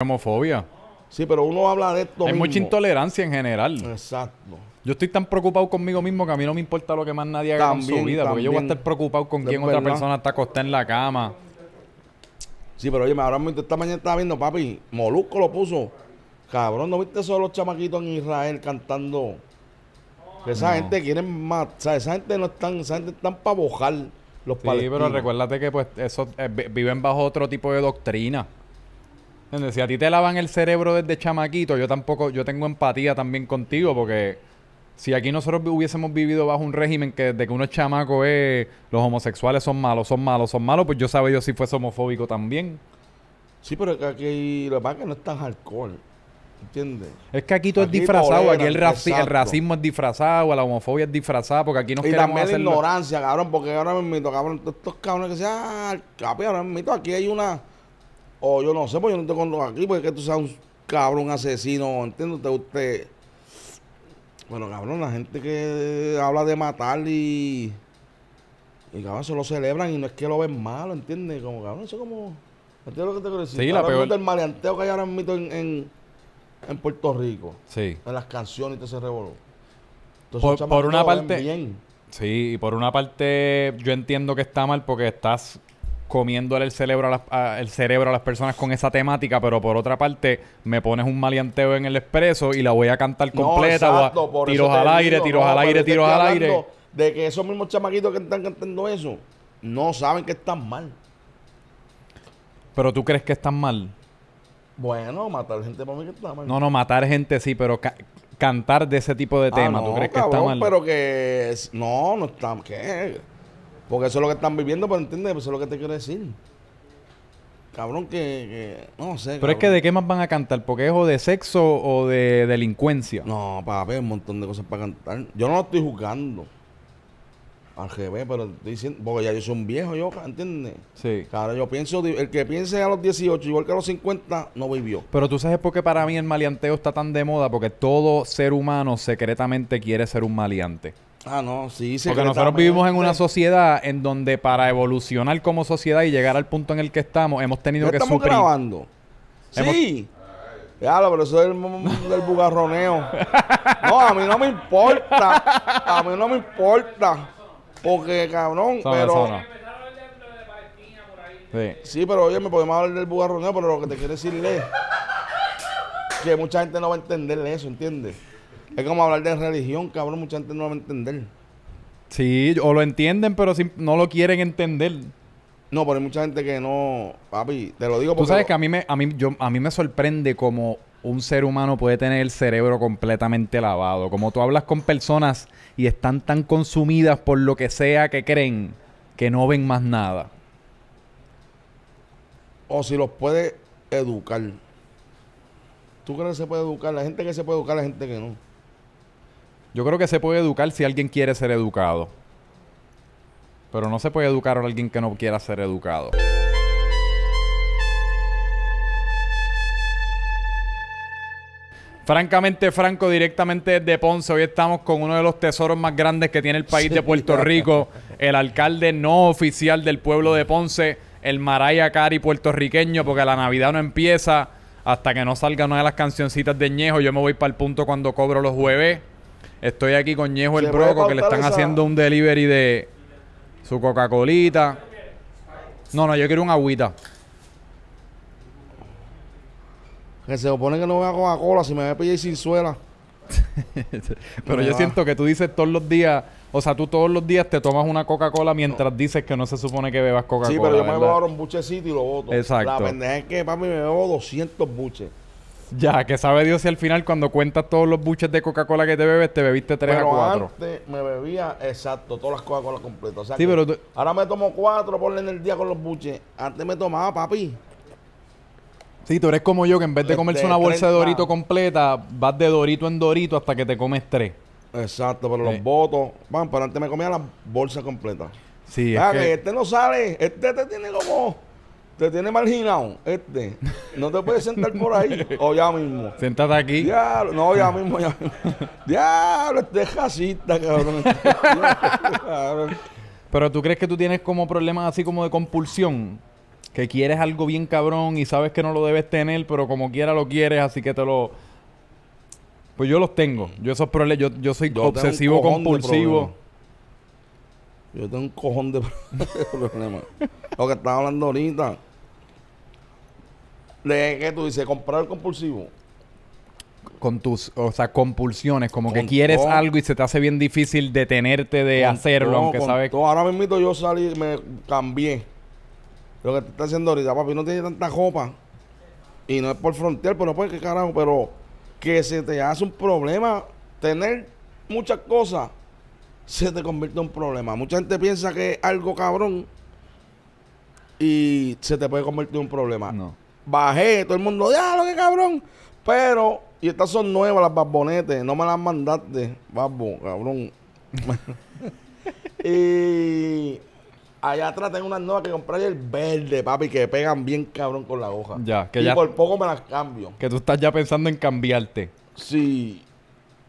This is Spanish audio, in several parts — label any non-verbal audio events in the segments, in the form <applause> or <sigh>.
homofobia. Sí, pero uno habla de esto. Es mucha intolerancia en general. Exacto. Yo estoy tan preocupado conmigo mismo que a mí no me importa lo que más nadie haga en su vida, porque yo voy a estar preocupado con quién otra persona está acostada en la cama. Sí, pero oye, ahora mismo esta mañana estaba viendo, papi, Molusco lo puso. Cabrón, ¿no viste solo los chamaquitos en Israel cantando? Esa gente quieren más, esa gente no están, esa gente están para bojar los sí, palestinos. Sí, pero recuérdate que pues eso eh, viven bajo otro tipo de doctrina. Si a ti te lavan el cerebro desde chamaquito, yo tampoco, yo tengo empatía también contigo, porque si aquí nosotros hubiésemos vivido bajo un régimen que desde que uno es chamaco es, eh, los homosexuales son malos, son malos, son malos, pues yo sabía yo si fuese homofóbico también. Sí, pero aquí lo es que no es tan alcohol, ¿Entiendes? Es que aquí todo es disfrazado, aquí el, racismo es disfrazado, la homofobia es disfrazada, porque aquí nos y también la ignorancia, cabrón, porque ahora me mito, cabrón, estos cabrones que sean, ah, cabrón, ahora me mito, aquí hay una o yo no sé, porque yo no te conozco aquí, porque es que tú seas un cabrón asesino, entiendo usted. Bueno, cabrón, la gente que habla de matar y. Y cabrón, se lo celebran y no es que lo ven malo, ¿entiendes? Como cabrón, eso como. ¿Entiendes lo que te quiero decir? Sí, la peor. el maleanteo que hay ahora mismo en, en, en, Puerto Rico. Sí. En las canciones y todo ese revoló. Entonces, por, por una parte. Bien. Sí, y por una parte yo entiendo que está mal porque estás comiéndole el cerebro a, las, el cerebro a las personas con esa temática, pero por otra parte me pones un malianteo en el expreso y la voy a cantar completa, tiros, al aire, tiros al aire, tiros al aire, De que esos mismos chamaquitos que están cantando eso no saben que están mal. Pero tú crees que están mal. Bueno, matar gente para mí que está mal. No, no, matar gente sí, pero cantar de ese tipo de ah, tema, ¿tú crees que está mal? Pero que no, no está, ¿qué? Porque eso es lo que están viviendo, pero ¿entiendes? eso es lo que te quiero decir. Cabrón, que, que no sé. Pero es que de qué más van a cantar, porque es o de sexo o de delincuencia. No, papi, ver, un montón de cosas para cantar. Yo no lo estoy juzgando. Al revés. pero estoy diciendo, porque ya yo soy un viejo, yo, ¿entiendes? Sí. Claro, yo pienso, el que piense a los 18, igual que a los 50, no vivió. Pero tú sabes por qué para mí el maleanteo está tan de moda, porque todo ser humano secretamente quiere ser un maleante. Ah, no, sí, Porque nosotros vivimos en una sociedad en donde para evolucionar como sociedad y llegar al punto en el que estamos, hemos tenido que estamos grabando? Sí. Ya, pero eso es el, del bugarroneo. No, a mí no me importa. A mí no me importa. Porque, cabrón, pero... Sí. pero oye, me podemos hablar del bugarroneo, pero lo que te quiero decir es que mucha gente no va a entenderle eso, ¿entiendes? Es como hablar de religión, cabrón. Mucha gente no va a entender. Sí, o lo entienden, pero no lo quieren entender. No, pero hay mucha gente que no, papi, te lo digo porque... Tú sabes que a mí me, a mí, a mí me sorprende cómo un ser humano puede tener el cerebro completamente lavado. Como tú hablas con personas y están tan consumidas por lo que sea que creen que no ven más nada. O si los puede educar. ¿Tú crees que se puede educar? La gente que se puede educar, la gente que no. Yo creo que se puede educar si alguien quiere ser educado. Pero no se puede educar a alguien que no quiera ser educado. Francamente, Franco, directamente de Ponce, hoy estamos con uno de los tesoros más grandes que tiene el país de Puerto Rico, el alcalde no oficial del pueblo de Ponce, el Maraya Cari puertorriqueño, porque la Navidad no empieza hasta que no salga una de las cancioncitas de Ñejo. Yo me voy para el punto cuando cobro los jueves. Estoy aquí con Ñejo el Broco, que le están haciendo un delivery de su Coca-Colita. No, no, yo quiero un agüita. Que se opone que no vea Coca-Cola si me ve pillar sin suela. <laughs> Pero yo siento que tú dices todos los días, o sea, tú todos los días te tomas una Coca-Cola mientras dices que no se supone que bebas Coca-Cola. Sí, pero yo me voy un buchecito y lo boto. Exacto. La pendeja es que, mí me bebo 200 buches. Ya, que sabe Dios si al final cuando cuentas todos los buches de Coca-Cola que te bebes, te bebiste tres pero a 4. Antes me bebía, exacto, todas las Coca-Cola completas. pero Ahora me tomo cuatro por en el día con los buches. Antes me tomaba, papi. Sí, tú eres como yo, que en vez de este, comerse una bolsa de dorito completa, vas de dorito en dorito hasta que te comes tres. Exacto, pero los eh. votos, van, pero antes me comía las bolsas completas. Sí, es que este no sale, este te tiene como te tiene marginado, este. No te puedes sentar por ahí. <laughs> O ya mismo. Sentate aquí. Diablo. No, ya mismo, ya mismo. <laughs> Diablo, este es casita, <laughs> cabrón. Pero tú crees que tú tienes como problemas así como de compulsión. Que quieres algo bien cabrón y sabes que no lo debes tener, pero como quiera lo quieres, así que te lo. Pues yo los tengo. Yo esos problemas, yo, yo soy obsesivo compulsivo. Yo tengo un cojón de problemas. lo que estaba hablando ahorita ¿De qué tú dices? ¿Comprar el compulsivo? Con tus, o sea, compulsiones, como que quieres algo y se te hace bien difícil detenerte de hacerlo, aunque sabes. Todo. Ahora mismo yo salí, me cambié. Lo que te está haciendo ahorita, papi, no tiene tanta copa... Y no es por frontear, pero pues qué carajo, pero que se te hace un problema tener muchas cosas se te convierte en un problema. Mucha gente piensa que es algo cabrón y se te puede convertir en un problema. No bajé, todo el mundo, ya lo que cabrón. Pero, y estas son nuevas las barbonetes, no me las mandaste, babo, cabrón. <laughs> y allá atrás tengo unas nuevas que compré el verde, papi, que pegan bien cabrón con la hoja. Ya, que y por poco me las cambio. Que tú estás ya pensando en cambiarte. Sí.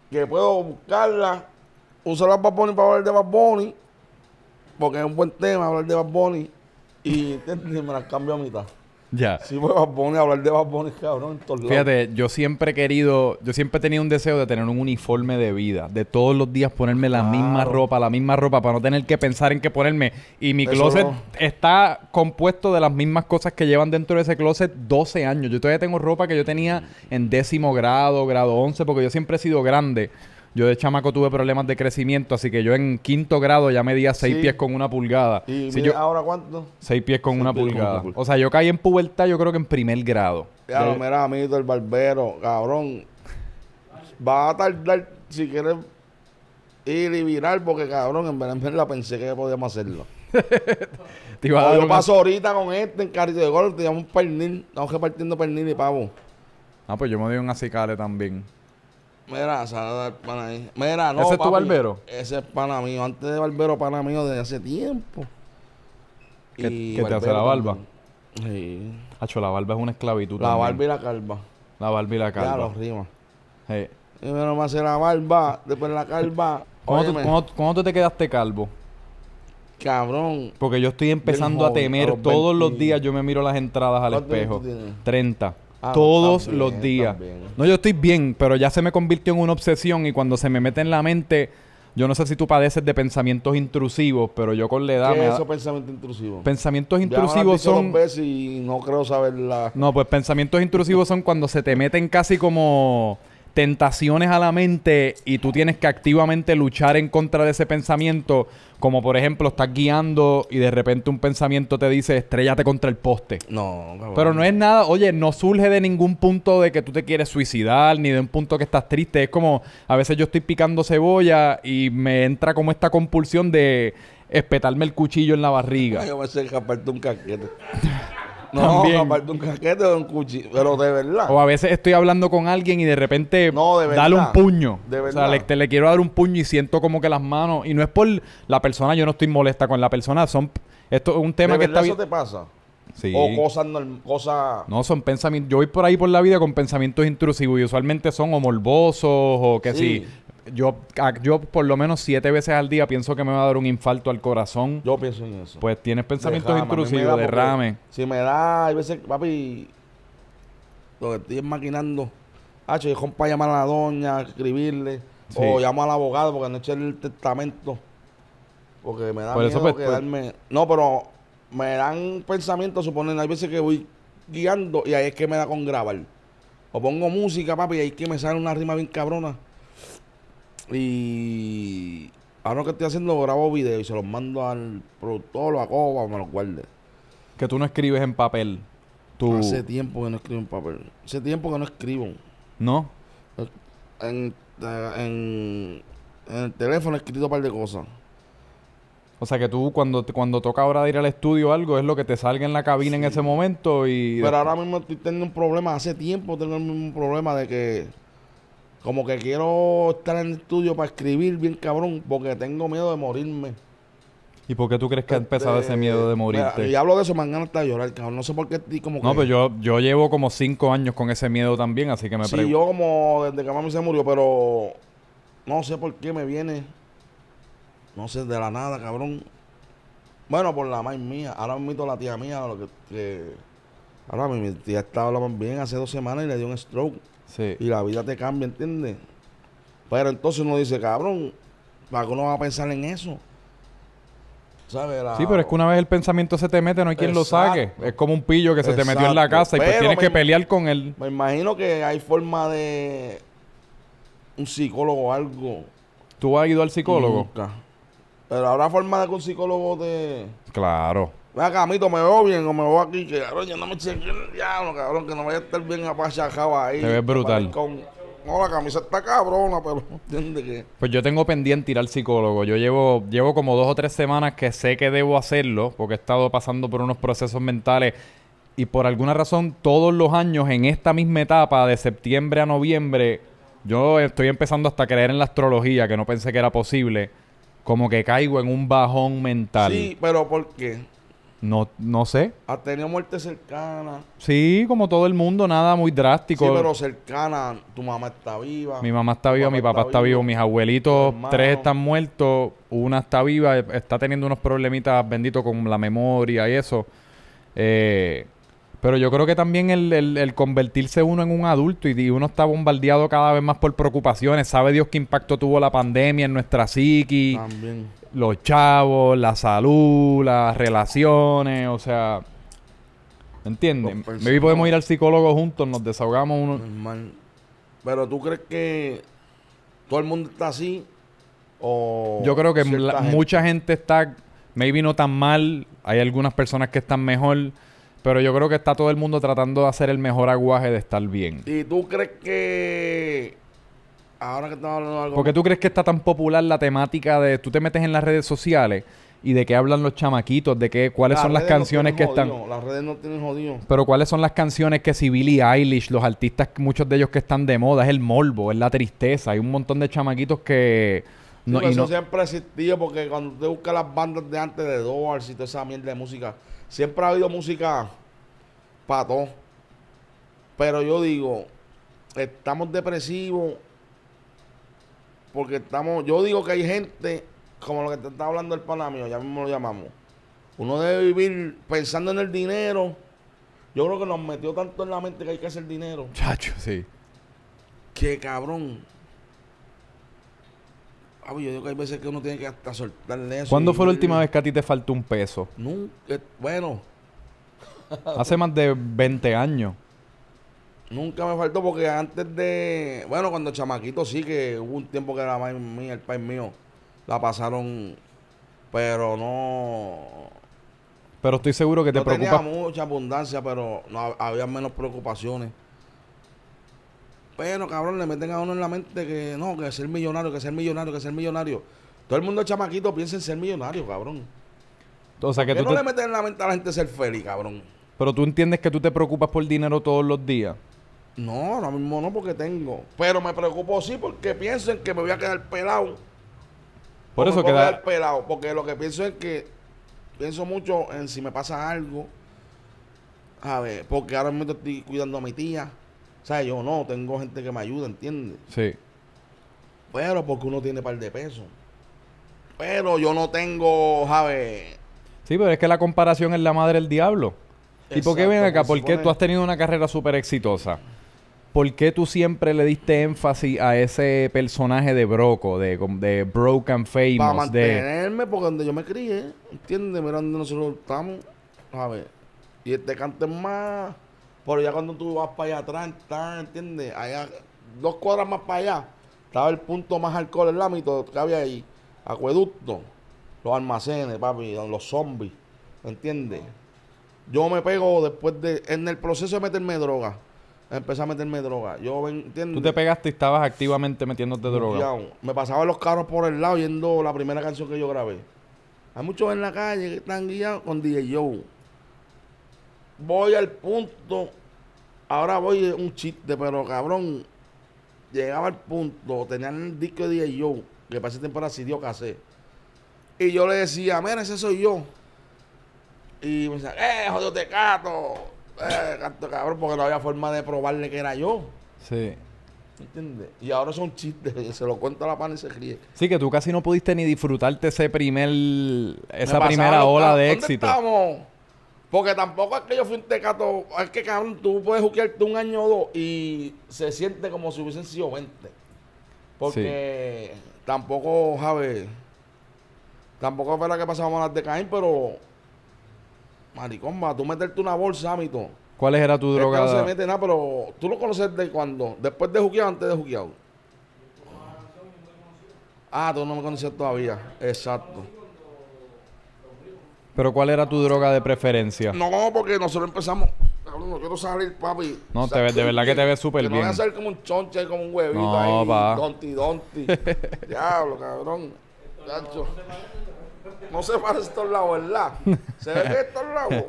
Que puedo buscarlas, usar las baboni para hablar de Bad porque es un buen tema hablar de Bad <laughs> Y me las cambio a mitad. Ya. Pues, hablar de cabrón, en Fíjate, yo siempre he querido, yo siempre he tenido un deseo de tener un uniforme de vida, de todos los días ponerme la misma ropa, la misma ropa, para no tener que pensar en qué ponerme. Y mi closet está compuesto de las mismas cosas que llevan dentro de ese closet 12 años. Yo todavía tengo ropa que yo tenía en décimo grado, grado 11, porque yo siempre he sido grande. Yo de chamaco tuve problemas de crecimiento, así que yo en quinto grado ya medía seis seis pies con una pulgada. ¿Y ahora cuánto? Seis pies con una pulgada. o sea, yo caí en pubertad, yo creo que en primer grado. Ya, lo mira, amigo el barbero, cabrón. Va a tardar, si quieres ir y virar, porque cabrón, en en la pensé que podíamos hacerlo. <laughs> te yo paso ahorita con este en carrito de gol, te llamo un pernil, estamos repartiendo pernil y pavo. Ah, pues yo me doy un acicale también. Mira, saluda al pana ahí. Mira, no. ¿Ese es tu barbero? Ese es pana mío. Antes de barbero, pana mío desde hace tiempo. ¿Qué, te hace la barba? Sí. Hacho, la barba es una esclavitud. La barba y la calva. La barba y la calva. Ya los rimas. Sí. Primero me hace la barba, después la calva. ¿Cuándo, te, quedaste calvo? Cabrón. Porque yo estoy empezando a temer. Todos los días yo me miro las entradas al espejo. 30. Ah, todos los días. No, yo estoy bien, pero ya se me convirtió en una obsesión y cuando se me mete en la mente, yo no sé si tú padeces de pensamientos intrusivos, pero yo con la edad. ¿Qué es pensamiento intrusivo? Pensamientos intrusivos son. Veces y no creo saber No, pues pensamientos intrusivos son cuando se te meten casi como tentaciones a la mente y tú tienes que activamente luchar en contra de ese pensamiento, como por ejemplo estás guiando y de repente un pensamiento te dice estrellate contra el poste. No, Pero no es nada, oye, no surge de ningún punto de que tú te quieres suicidar, ni de un punto que estás triste. Es como, a veces yo estoy picando cebolla y me entra como esta compulsión de espetarme el cuchillo en la barriga. <laughs> No, aparte un casquete o un cuchillo, pero de verdad. O a veces estoy hablando con alguien y de repente no, de verdad. dale un puño. De verdad. O sea, le, te, le quiero dar un puño y siento como que las manos. Y no es por la persona, yo no estoy molesta con la persona. Son, esto es un tema que está. Eso te pasa? Sí. O cosas, cosas... No, son pensamientos... Yo voy por ahí por la vida con pensamientos intrusivos y usualmente son o morbosos o que sí. si yo, yo por lo menos siete veces al día pienso que me va a dar un infarto al corazón. Yo pienso en eso. Pues tienes pensamientos intrusivos, derrame. Si me da, hay veces, papi, lo que estoy maquinando, ah, yo llamar a la doña, escribirle, o llamo al abogado porque no eché el testamento. Porque me da miedo pues, pues no, pero me dan pensamientos, suponen, hay veces que voy guiando y ahí es que me da con grabar. O pongo música, papi, y ahí es que me sale una rima bien cabrona. Y ahora que estoy haciendo, grabo videos y se los mando al productor o a Coba me los guarde. Que tú no escribes en papel. Tú... Hace tiempo que no escribo en papel. Hace tiempo que no escribo. ¿No? En, en, el teléfono he escrito un par de cosas. O sea que tú cuando, cuando toca ahora de ir al estudio o algo, es lo que te salga en la cabina en ese momento y... Pero ahora mismo estoy teniendo un problema, hace tiempo tengo el mismo problema de que como que quiero estar en el estudio para escribir bien cabrón, porque tengo miedo de morirme. ¿Y por qué tú crees que ha este, empezado ese miedo de morirte? y hablo de eso, me han hasta llorar, cabrón. No sé por qué. Y como que, no, pues pero yo, yo llevo como cinco años con ese miedo también, así que me sí, yo como desde que mami se murió, pero no sé por qué me viene. No sé, de la nada, cabrón. Bueno, por la madre mía. Ahora mito la tía mía, lo que, que... Ahora mi tía estaba hablando bien hace dos semanas y le dio un stroke. Y la vida te cambia, ¿entiendes? Pero entonces uno dice, cabrón, ¿para qué uno va a pensar en eso? Sí, pero es que una vez el pensamiento se te mete, no hay quien lo saque. Es como un pillo que se te metió en la casa y pues tienes que pelear con él. Me imagino que hay forma de un psicólogo o algo. ¿Tú has ido al psicólogo? Nunca. Pero habrá forma de que un psicólogo te... Claro. Vea, Camito, me veo bien o me voy aquí. Que, no me chequen el diablo, cabrón, que no vaya a estar bien apachajado ahí. Te ves brutal. Con... No, la camisa está cabrona, pero entiende qué? Pues yo tengo pendiente ir al psicólogo. Yo llevo, llevo como dos o tres semanas que sé que debo hacerlo, porque he estado pasando por unos procesos mentales. Y por alguna razón, todos los años, en esta misma etapa, de septiembre a noviembre, yo estoy empezando hasta a creer en la astrología, que no pensé que era posible. Como que caigo en un bajón mental. Sí, pero ¿por qué? No, no sé. Ha tenido muerte cercana? Sí, como todo el mundo, nada muy drástico. Sí, pero cercana. Tu mamá está viva. Mi mamá está viva, mi papá está, vivo, mis abuelitos, tres están muertos, una está viva, está teniendo unos problemitas, bendito, con la memoria y eso. Eh, pero yo creo que también el, convertirse uno en un adulto y, y, uno está bombardeado cada vez más por preocupaciones. Sabe Dios qué impacto tuvo la pandemia en nuestra psiqui. También los chavos, la salud, las relaciones, o sea. ¿Me entiendes? Pues, pues, maybe podemos ir al psicólogo juntos, nos desahogamos uno. Pero tú crees que todo el mundo está así. O Yo creo que mucha gente está, maybe no tan mal. Hay algunas personas que están mejor. Pero yo creo que está todo el mundo tratando de hacer el mejor aguaje de estar bien. ¿Y tú crees que Ahora que estamos hablando de algo. Porque tú crees que está tan popular la temática de tú te metes en las redes sociales y de qué hablan los chamaquitos, de qué, cuáles son las canciones que están. Las redes no tienen jodido. Pero cuáles son las canciones que si Billie Eilish, los artistas, muchos de ellos que están de moda, es el morbo, es la tristeza. Hay un montón de chamaquitos que. no, eso siempre ha existido porque cuando te buscas las bandas de antes de Doors y toda esa mierda de música, siempre ha habido música Para todos. Pero yo digo, estamos depresivos porque estamos, yo digo que hay gente, como lo que te está hablando el panamio, ya mismo lo llamamos. Uno debe vivir pensando en el dinero. Yo creo que nos metió tanto en la mente que hay que hacer dinero. Chacho, sí. Qué cabrón. ay ah, pues yo digo que hay veces que uno tiene que hasta soltarle eso. ¿Cuándo fue la última vez que a ti te faltó un peso? Nunca, bueno. Hace más de 20 años. Nunca me faltó porque antes de. Bueno, cuando chamaquito sí que hubo un tiempo que era el país mío, la pasaron. Pero no. Pero estoy seguro que te preocupa. mucha abundancia, pero no, había menos preocupaciones. Pero cabrón, le meten a uno en la mente que no, que ser millonario, que ser millonario, que ser millonario. Todo el mundo chamaquito piensa en ser millonario, cabrón. O sea, que tú no le meten en la mente a la gente ser feliz, cabrón. Pero tú entiendes que tú te preocupas por dinero todos los días. No, no mismo no porque tengo. Pero me preocupo sí porque en que me voy a quedar pelado. Por eso queda... quedar pelado. Porque lo que pienso es que pienso mucho en si me pasa algo. A ver, porque ahora mismo estoy cuidando a mi tía. O sea, yo no, tengo gente que me ayuda, ¿entiendes? Sí. Pero porque uno tiene par de pesos. Pero yo no tengo, ¿sabes? Sí, pero es que la comparación es la madre del diablo. ¿Y pues por qué ven acá? Porque tú has tenido una carrera súper exitosa. ¿por qué tú siempre le diste énfasis a ese personaje de Broco, de, Broken Famous? Para mantenerme, porque donde yo me crié, ¿entiendes? Mira donde nosotros estamos, a ver, y te este canten más, pero ya cuando tú vas para allá atrás, ¿entiendes? Allá, dos cuadras más para allá, estaba el punto más alcohol, el ámbito, que había ahí, acueducto, los almacenes, papi, los zombies, ¿entiendes? Yo me pego después de, en el proceso de meterme droga, empecé a meterme droga. Yo, ¿entiendes? Tú te pegaste y estabas activamente metiéndote droga. me pasaba los carros por el lado yendo la primera canción que yo grabé. Hay muchos en la calle que están guiados con DJ Joe. Voy al punto. Ahora voy un chiste, pero cabrón. Llegaba al punto, tenían el disco de DJ Joe, que para temporada temporada dios dio Casé. Y yo le decía, mira, ese soy yo. Y me decía, ¡eh, jodido cato eh, cabrón, porque no había forma de probarle que era yo. Sí. ¿Entiendes? Y ahora son chistes, <laughs> se lo cuenta la pana y se ríe. Sí, que tú casi no pudiste ni disfrutarte ese primer, esa primera ola de éxito. Estamos? Porque tampoco es que yo fui un tecato, es que cabrón, tú puedes juquearte un año o dos y se siente como si hubiesen sido 20. Porque tampoco, Javier, tampoco fue la que pasamos las de Caín, pero Maricón, ma, tú meterte una bolsa, amito. ¿Cuál era tu este droga? no se mete nada, pero tú lo conoces de cuando, después de juqueado, antes de juqueado. Ah, tú no me conoces todavía. Exacto. Pero ¿cuál era tu droga de preferencia? No, porque nosotros empezamos. no quiero salir, papi. No, te ves, de verdad que, te ves súper bien. No voy a salir como un chonche, como un huevito no, ahí. Pa. Donti, donti. <laughs> Diablo, cabrón. Chacho no se a estos lados, ¿verdad? ¿Se ve que estos lados?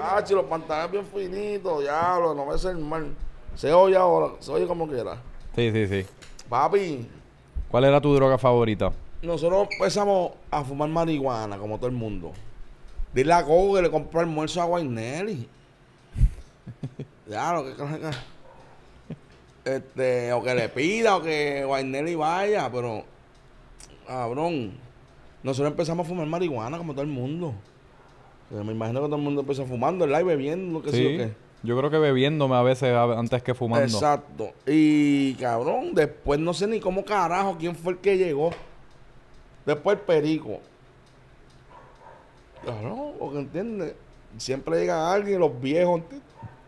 Ah, si los pantalones bien finitos, diablo, no ves el mal. Se oye ahora, se oye como quiera. Sí, sí, sí. Papi. ¿Cuál era tu droga favorita? Nosotros empezamos a fumar marihuana, como todo el mundo. Dile a Google, que le compró almuerzo a Guainelli. Claro, que <laughs> Este, o que le pida, o que Guainelli vaya, pero. Cabrón. Nosotros empezamos a fumar marihuana como todo el mundo. me imagino que todo el mundo empezó fumando, el live bebiendo, qué sí. sé yo qué. Yo creo que bebiéndome a veces antes que fumando. Exacto. Y cabrón, después no sé ni cómo carajo quién fue el que llegó. Después el perico. Cabrón, porque entiendes, siempre llega alguien, los viejos,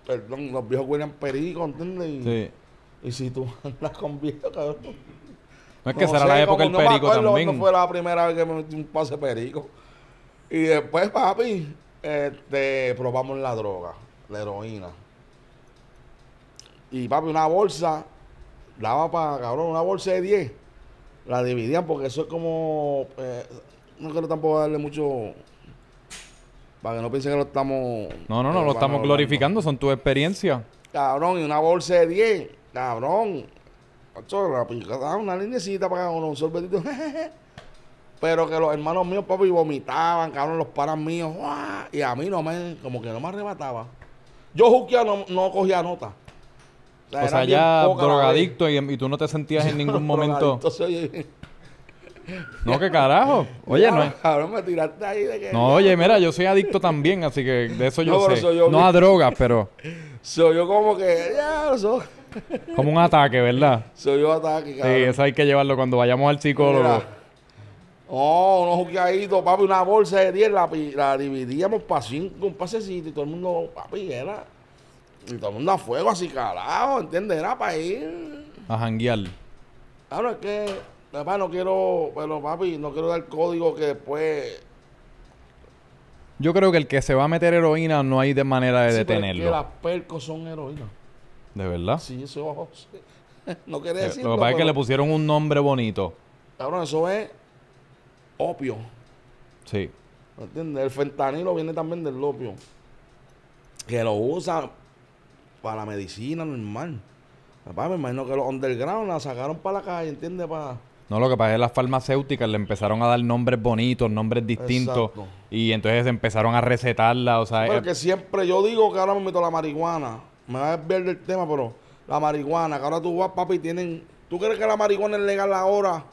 perdón, los viejos huelen perico, ¿entiendes? sí. y si tú <laughs> andas con viejos, cabrón. No es que será la época del perico también. No fue la primera vez que me metí un pase perico. Y después, papi, este, probamos la droga, la heroína. Y papi, una bolsa, daba para, cabrón, una bolsa de 10. La dividían porque eso es como. Eh, no quiero tampoco darle mucho. Para que no piensen que lo estamos. No, no, no, eh, lo estamos glorificando, son tus experiencias. Cabrón, y una bolsa de 10. Cabrón, una linecita para un sorbetito. <laughs> Pero que los hermanos míos, papi, vomitaban, cabrón, los paras míos. Y a mí no me, como que no me arrebataba. Yo juquea no, cogía nota. O sea, ya drogadicto y, tú no te sentías en ningún <laughs> momento. <laughs> no, qué carajo. Oye, no. No, oye, mira, yo soy adicto también, así que de eso yo no, sé. no a drogas, pero. soy yo como que. Ya, <laughs> Como un ataque, ¿verdad? ataque, Sí, eso hay que llevarlo cuando vayamos al psicólogo. Oh, unos juqueaditos, papi, una bolsa de 10, la, dividíamos para cinco, un pasecito y todo el mundo, papi, era. Y todo el mundo a fuego, así carajo, ¿entiendes? Era para ir. A janguear. Claro, es que, no quiero, pero papi, no quiero dar código que después. Yo creo que el que se va a meter heroína no hay de manera de detenerlo. las percos son heroína. ¿De verdad? Sí, eso <laughs> no quería eh, Lo que pasa es que le pusieron un nombre bonito. Cabrón, eso es opio. Sí. ¿Me entiendes? El fentanilo viene también del opio. Que lo usa para la medicina normal. me imagino que los underground la sacaron para la calle, ¿entiendes? No, lo que pasa es que las farmacéuticas le empezaron a dar nombres bonitos, nombres distintos. Y entonces empezaron a recetarla, o sea... Eh, siempre yo digo que ahora me meto la marihuana me va a desviar del tema, pero la marihuana, que ahora tú vas, papi, tienen... ¿Tú crees que la marihuana es legal ahora?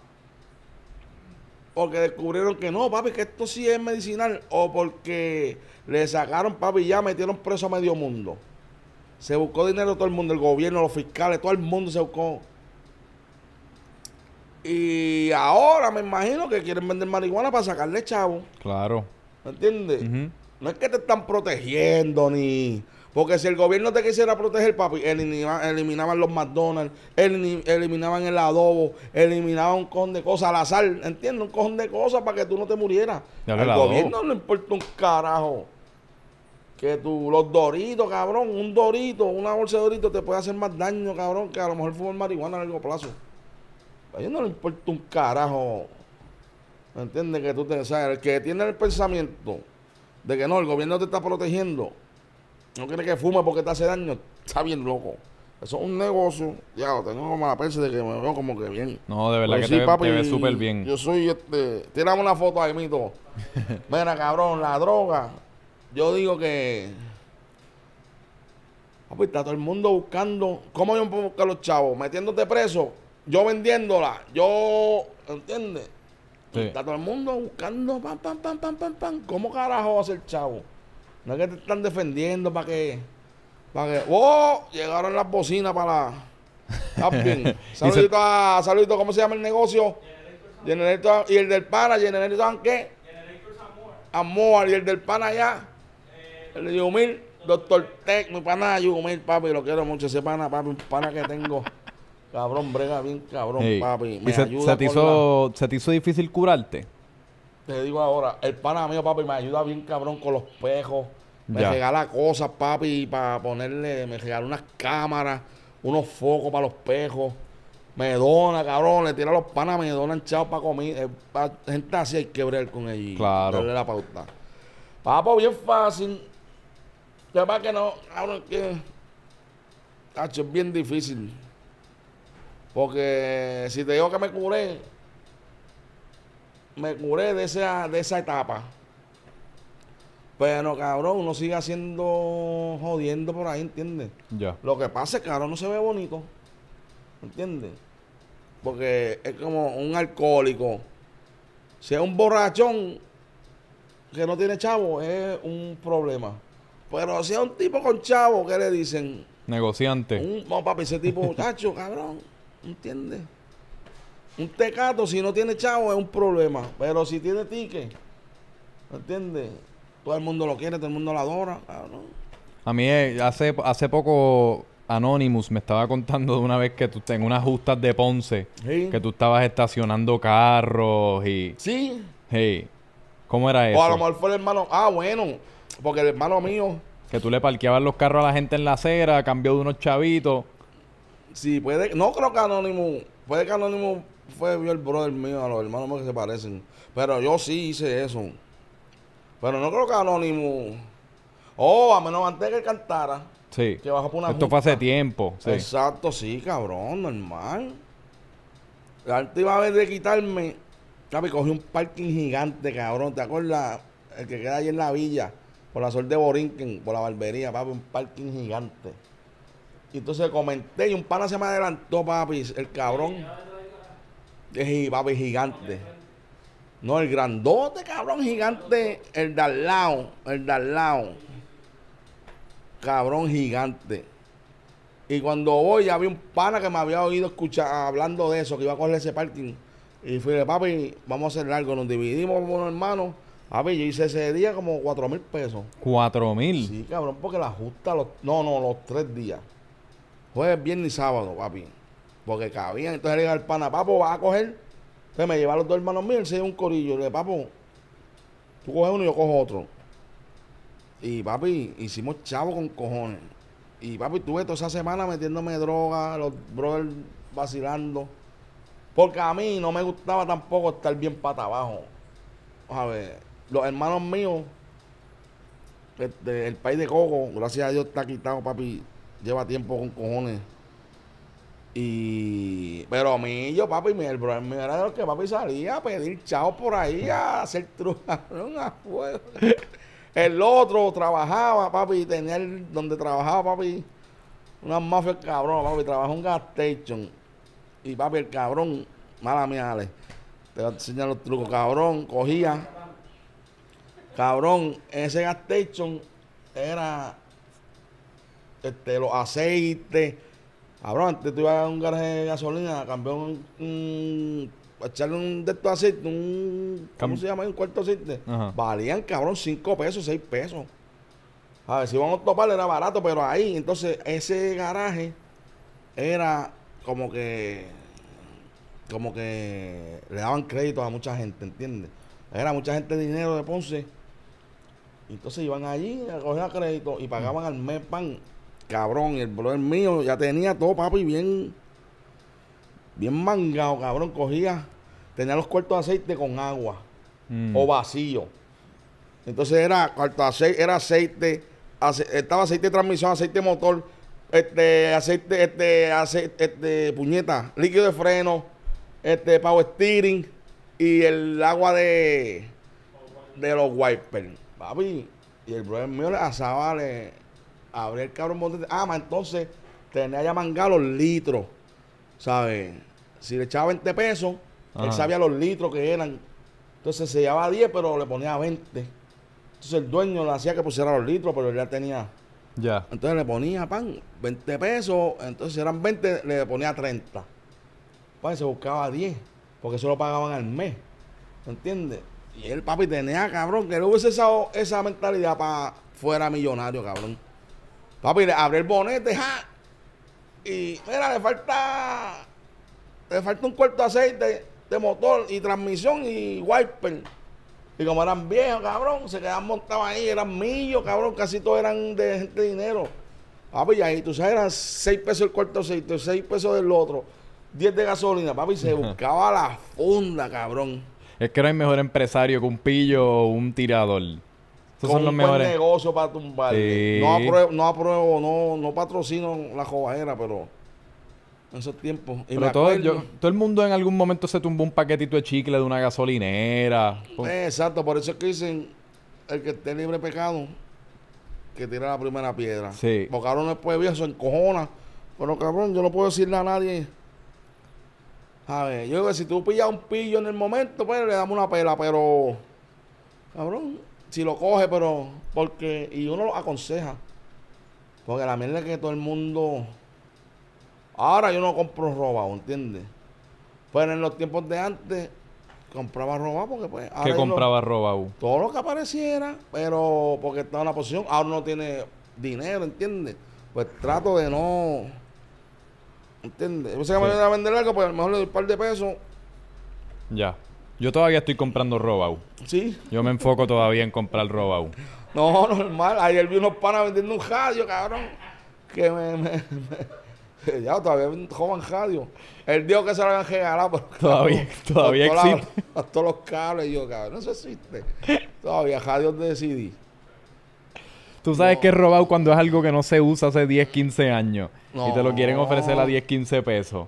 Porque descubrieron que no, papi, que esto sí es medicinal. O porque le sacaron, papi, ya metieron preso a medio mundo. Se buscó dinero todo el mundo, el gobierno, los fiscales, todo el mundo se buscó. Y ahora me imagino que quieren vender marihuana para sacarle chavo. Claro. ¿Me entiendes? No es que te están protegiendo ni porque si el gobierno te quisiera proteger, papi, eliminaban los McDonald's, eliminaban el adobo, eliminaban un con de cosas la sal, ¿entiendes? Un con de cosas para que tú no te murieras. Al gobierno no le importa un carajo. Que tú, los doritos, cabrón, un dorito, una bolsa de doritos te puede hacer más daño, cabrón, que a lo mejor fumar marihuana a largo plazo. A ellos no le importa un carajo. ¿Entiendes? Que tú te sabes, el que tiene el pensamiento de que no, el gobierno te está protegiendo no quiere que fume porque te hace daño. Está bien loco. Eso es un negocio. Ya, tengo como la pese de que me veo como que bien. No, de verdad pues que sí, te, súper bien. Yo soy este. Tirame una foto ahí, mito. <laughs> Mira, cabrón, la droga. Yo digo que. Papi, está todo el mundo buscando. ¿Cómo yo puedo buscar a los chavos? Metiéndote preso. Yo vendiéndola. Yo. ¿Entiendes? Está todo el mundo buscando. ¿Cómo carajo va a ser chavo? No es que te están defendiendo para que. Para que. ¡Oh! Llegaron las bocinas para. <laughs> saludito a. Saludito, ¿cómo se llama el negocio? y el del pana, Generator qué? Amor, y el del pana allá. Eh, el de Yumil, Doctor Tech, mi pana Yumil, papi, lo quiero mucho. Ese pana, papi, un pana que tengo. Cabrón, brega bien, cabrón, papi. Me se te hizo difícil curarte? Te digo ahora, el pana mío, papi, me ayuda bien, cabrón, con los pejos, me regala cosas, papi, para ponerle, me regala unas cámaras, unos focos para los pejos. Me dona, cabrón, le tira los panas, me donan chao para comer. Eh, gente así hay que con ella Claro. Darle la pauta. Papo, bien fácil. más que no, ahora que. es bien difícil. Porque si te digo que me curé, me curé de esa, de esa etapa. Pero cabrón, uno sigue haciendo, jodiendo por ahí, ¿entiendes? Ya. Lo que pasa es que no se ve bonito. ¿Entiendes? Porque es como un alcohólico. Si es un borrachón que no tiene chavo, es un problema. Pero si es un tipo con chavo, ¿qué le dicen? Negociante. Un, papi, ese tipo, muchacho, <laughs> cabrón. ¿Entiendes? Un tecato, si no tiene chavo, es un problema. Pero si tiene ticket, ¿entiendes? Todo el mundo lo quiere, todo el mundo lo adora. no... A mí eh, hace, hace poco Anonymous me estaba contando de una vez que tú en unas justas de Ponce, que tú estabas estacionando carros y... Sí. Sí. ¿Cómo era eso? O a lo mejor fue el hermano... Ah, bueno. Porque el hermano mío... Que tú le parqueabas los carros a la gente en la acera, cambió de unos chavitos. Sí, puede... No creo que Anonymous... Puede que Anonymous fue, el brother mío, a los hermanos míos que se parecen. Pero yo sí hice eso. Pero no creo que Anónimo. Oh, a menos antes que cantara. Sí. Que por una Esto fue hace tiempo. Exacto, sí, cabrón, normal. La última vez de quitarme, capi, cogí un parking gigante, cabrón. ¿Te acuerdas? El que queda ahí en la villa, por la sol de Borinquen, por la barbería, papi, un parking gigante. Y entonces comenté y un pana se me adelantó, papi, el cabrón. Es, papi, gigante. No, el grandote, cabrón, gigante. El de lado. El de lado. Cabrón gigante. Y cuando voy, había un pana que me había oído escuchar hablando de eso, que iba a coger ese parking. Y fui, de papi, vamos a hacer largo. Nos dividimos como unos hermanos. Papi, yo hice ese día como cuatro mil pesos. ¿Cuatro mil? Sí, cabrón, porque la justa los... No, no, los tres días. Jueves, viernes y sábado, papi. Porque cabían. Entonces le dije al pana, papo, vas a coger entonces me lleva los dos hermanos míos, él se dio un corillo. Y le papo, tú coges uno y yo cojo otro. Y papi, hicimos chavo con cojones. Y papi, tuve toda esa semana metiéndome droga, los brothers vacilando. Porque a mí no me gustaba tampoco estar bien pata abajo. A ver, los hermanos míos, del este, el país de Coco, gracias a Dios está quitado, papi, lleva tiempo con cojones. Y, pero a mí, yo, papi, mi, el era que papi salía a pedir chao por ahí, a hacer trucos... <laughs> El otro trabajaba, papi, tenía el, donde trabajaba, papi, una mafia cabrón, papi, trabajaba un gas station. Y papi, el cabrón, mala mía, te voy a enseñar los trucos, cabrón, cogía, cabrón, ese gas station era este, los aceites Cabrón, antes tú ibas a un garaje de gasolina, campeón, un, echarle un de estos aceite, un. ¿Cómo se llama? Un cuarto aceite. Valían, cabrón, cinco pesos, seis pesos. A ver, si iban a topar era barato, pero ahí, entonces, ese garaje era como que. Como que le daban crédito a mucha gente, ¿entiendes? Era mucha gente de dinero de Ponce. Entonces iban allí, a coger crédito y pagaban al mes pan Cabrón, el brother mío ya tenía todo, papi, bien. Bien mangado, cabrón. Cogía. Tenía los cuartos de aceite con agua. Mm. O vacío. Entonces era cuarto aceite, era aceite. estaba aceite de transmisión, aceite de motor. Este, aceite, este, aceite, este, puñeta. Líquido de freno. Este, power steering. Y el agua de. De los wipers. Papi. Y el brother mío le asaba, abrir el cabrón Ah, entonces tenía ya mangado los litros, ¿sabes? Si le echaba 20 pesos, él sabía los litros que eran. Entonces se llevaba 10, pero le ponía 20. Entonces el dueño le hacía que pusiera los litros, pero él ya tenía. Ya. Entonces le ponía pan, 20 pesos. Entonces eran 20, le ponía 30. Pues se buscaba 10, porque eso lo pagaban al mes. ¿Entiendes? Y el papi tenía, cabrón, que no hubiese esa, esa mentalidad para fuera millonario, cabrón. Papi, le abre el bonete, ja. Y mira, le falta. Le falta un cuarto de aceite de motor y transmisión y wiper. Y como eran viejos, cabrón, se quedaban montados ahí, eran millos, cabrón, casi todos eran de dinero. Papi, y ahí tú sabes, eran seis pesos el cuarto aceite, seis pesos del otro, diez de gasolina, papi, se buscaba la funda, cabrón. Es que no hay mejor empresario que un pillo o un tirador con un negocio para tumbar No apruebo, no patrocino la cobajera pero en esos tiempos. Y pero todo, yo, todo, el mundo en algún momento se tumbó un paquetito de chicle de una gasolinera. Eh, exacto, por eso es que dicen, el que esté libre de pecado, que tira la primera piedra. Porque ahora no después viejo eso encojona. Pero cabrón, yo no puedo decirle a nadie. A ver, yo digo, si tú pillas un pillo en el momento, pues le damos una pela, pero. Cabrón, si lo coge, pero porque. Y uno lo aconseja. Porque la mierda que todo el mundo. Ahora yo no compro robado, entiende Pero pues en los tiempos de antes compraba robado porque pues. compraba roba. robado? Todo lo que apareciera, pero porque estaba en la posición. Ahora no tiene dinero, entiende Pues trato de no. ¿Entiendes? Yo que me a vender algo, pues a lo mejor le doy un par de pesos. Ya. Yo todavía estoy comprando Robau. Sí. Yo me enfoco todavía en comprar Robau. No, normal. Ayer vi unos panas vendiendo un radio, cabrón. Que me. me, <laughs> ya, todavía joven radio. Él dijo que se lo habían regalado. Pero, todavía todavía existe. a <laughs> todos los cables, yo, cabrón. Eso existe. todavía radio de CD. Tú sabes que es robado cuando es algo que no se usa hace 10, 15 años. No. Y te lo quieren ofrecer a 10, 15 pesos.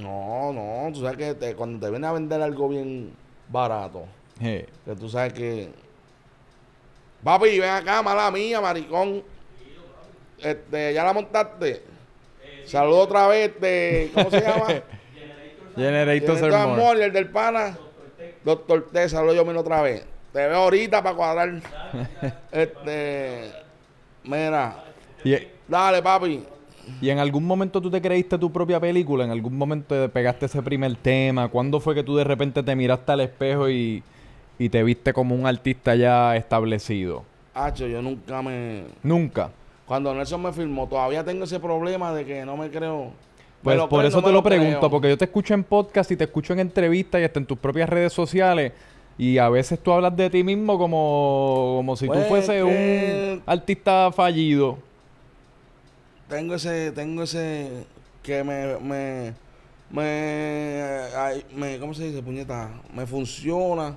No, no, tú sabes que cuando te viene a vender algo bien barato, que tú sabes que. Papi, ven acá, mala mía, maricón. Este, ya la montaste. Eh, saludos Saludo otra vez, este, ¿cómo se llama? <laughs> Generator Sermón. Amor, el del pana. Doctor T, saludo yo mismo otra vez. Te veo ahorita para cuadrar. <laughs> este. Mira. Dale, papi. ¿Y en algún momento tú te creíste tu propia película? ¿En algún momento pegaste ese primer tema? ¿Cuándo fue que tú de repente te miraste al espejo y, te viste como un artista ya establecido? Hacho, yo nunca me... ¿Nunca? Cuando Nelson me filmó, todavía tengo ese problema de que no me creo... Pues por eso te lo, pregunto, porque yo te escucho en podcast y te escucho en entrevistas y hasta en tus propias redes sociales... Y a veces tú hablas de ti mismo como, como si tú pues fuese un artista fallido tengo ese, tengo ese que me, me, me, ¿cómo se dice? Puñeta, me funciona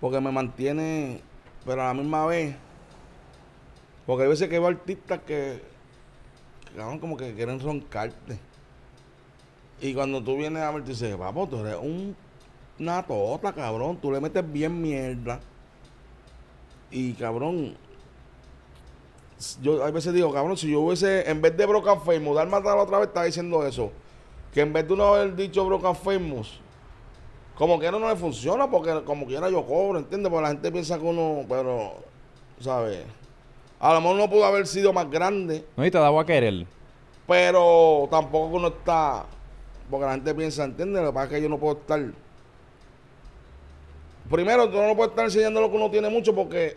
porque me mantiene, pero a la misma vez, porque hay veces que veo artistas que, cabrón, como que quieren roncarte. Y cuando tú vienes a ver, dices, papo, tú eres un, una tota, cabrón, tú le metes bien mierda. Y cabrón, yo a veces digo, cabrón, si yo hubiese, en vez de broca Famous, dar la otra vez, estaba diciendo eso. Que en vez de uno haber dicho broca como que no, no le funciona, porque como quiera yo cobro, ¿entiendes? Porque la gente piensa que uno, pero, ¿sabes? A lo mejor no pudo haber sido más grande. No, y te daba a querer. Pero tampoco uno está, porque la gente piensa, ¿entiendes? Lo que pasa es que yo no puedo estar. Primero, tú no puedes estar enseñando lo que uno tiene mucho porque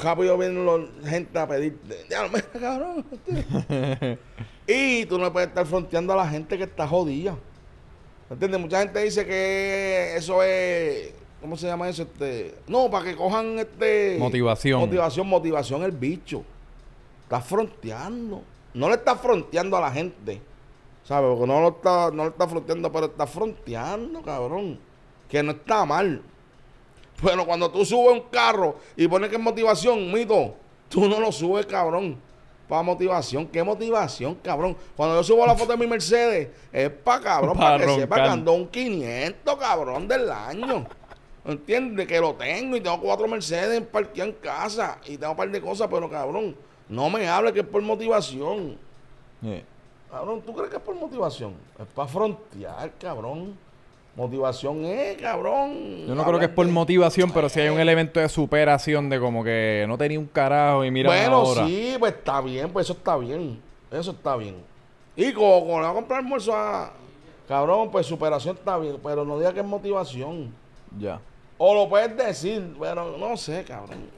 rápido vienen la gente a pedirte. Ya <laughs> y tú no puedes estar fronteando a la gente que está jodida. ¿Entiendes? Mucha gente dice que eso es. ¿Cómo se llama eso? Este, no, para que cojan este. Motivación. Motivación, motivación el bicho. Está fronteando. No le está fronteando a la gente. ¿Sabes? Porque no lo está, no lo está fronteando, pero está fronteando, cabrón. Que no está mal. Pero cuando tú subes un carro y pones que es motivación, mito, tú no lo subes, cabrón. Para motivación, qué motivación, cabrón. Cuando yo subo la foto de mi Mercedes, es para cabrón, para, que sepa que andó un 500, cabrón, del año. ¿Entiendes? Que lo tengo y tengo cuatro Mercedes en parqueo en casa y tengo un par de cosas, pero cabrón, no me hables que es por motivación. Cabrón, ¿tú crees que es por motivación? Es para frontear, cabrón. Motivación es, cabrón. Yo no creo que es por motivación, pero si hay un eh. elemento de superación de como que no tenía un carajo y mira bueno, ahora. sí, pues está bien, pues eso está bien. Eso está bien. Y como, como le va a comprar almuerzo a... Cabrón, pues superación está bien, pero no diga que es motivación. Ya. O lo puedes decir, pero no sé, cabrón.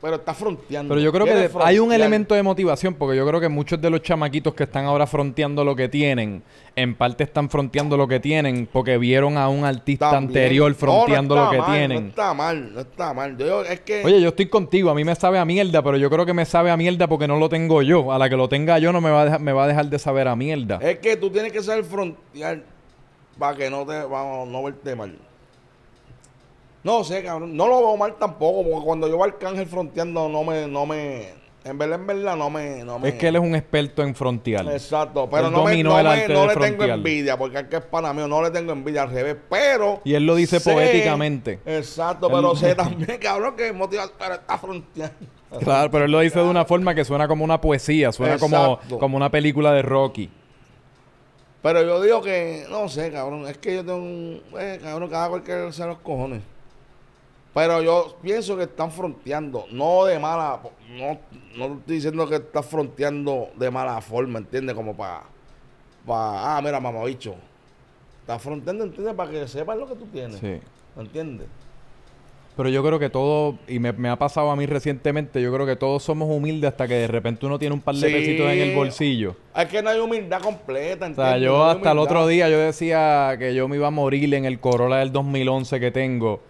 Pero está fronteando. Pero yo creo que hay un elemento de motivación, porque yo creo que muchos de los chamaquitos que están ahora fronteando lo que tienen, en parte están fronteando lo que tienen, porque vieron a un artista anterior fronteando lo que tienen. No está mal, no está mal. Oye, yo estoy contigo, a mí me sabe a mierda, pero yo creo que me sabe a mierda porque no lo tengo yo. A la que lo tenga yo no me va a dejar, me va a dejar de saber a mierda. Es que tú tienes que saber frontear para que no te vamos, no verte mal. No sé, cabrón. No lo veo mal tampoco, porque cuando yo veo al Arcángel fronteando, no me, no me. En verdad, en verdad, no me, no me. Es que él es un experto en frontear. Exacto, pero no, me, no, no le tengo envidia, porque es que es para mí, no le tengo envidia, al revés, pero. Y él lo dice poéticamente. Exacto, pero sé también, <laughs> cabrón, que motiva, pero está fronteando. Claro, pero él lo dice de una forma que suena como una poesía, suena como, como una película de Rocky. Pero yo digo que, no sé, cabrón, es que yo tengo un. Eh, cabrón, cada cual que se los cojones. Pero yo pienso que están fronteando, no de mala, no, no estoy diciendo que están fronteando de mala forma, ¿entiendes? Como para, Para... ah, mira, mamabicho. Estás fronteando, ¿entiendes? Para que sepas lo que tú tienes. Sí. ¿Entiendes? Pero yo creo que todo, y me, me, ha pasado a mí recientemente, yo creo que todos somos humildes hasta que de repente uno tiene un par de pesitos en el bolsillo. Es que no hay humildad completa. ¿entiendes? yo hasta el otro día yo decía que yo me iba a morir en el Corolla del 2011 que tengo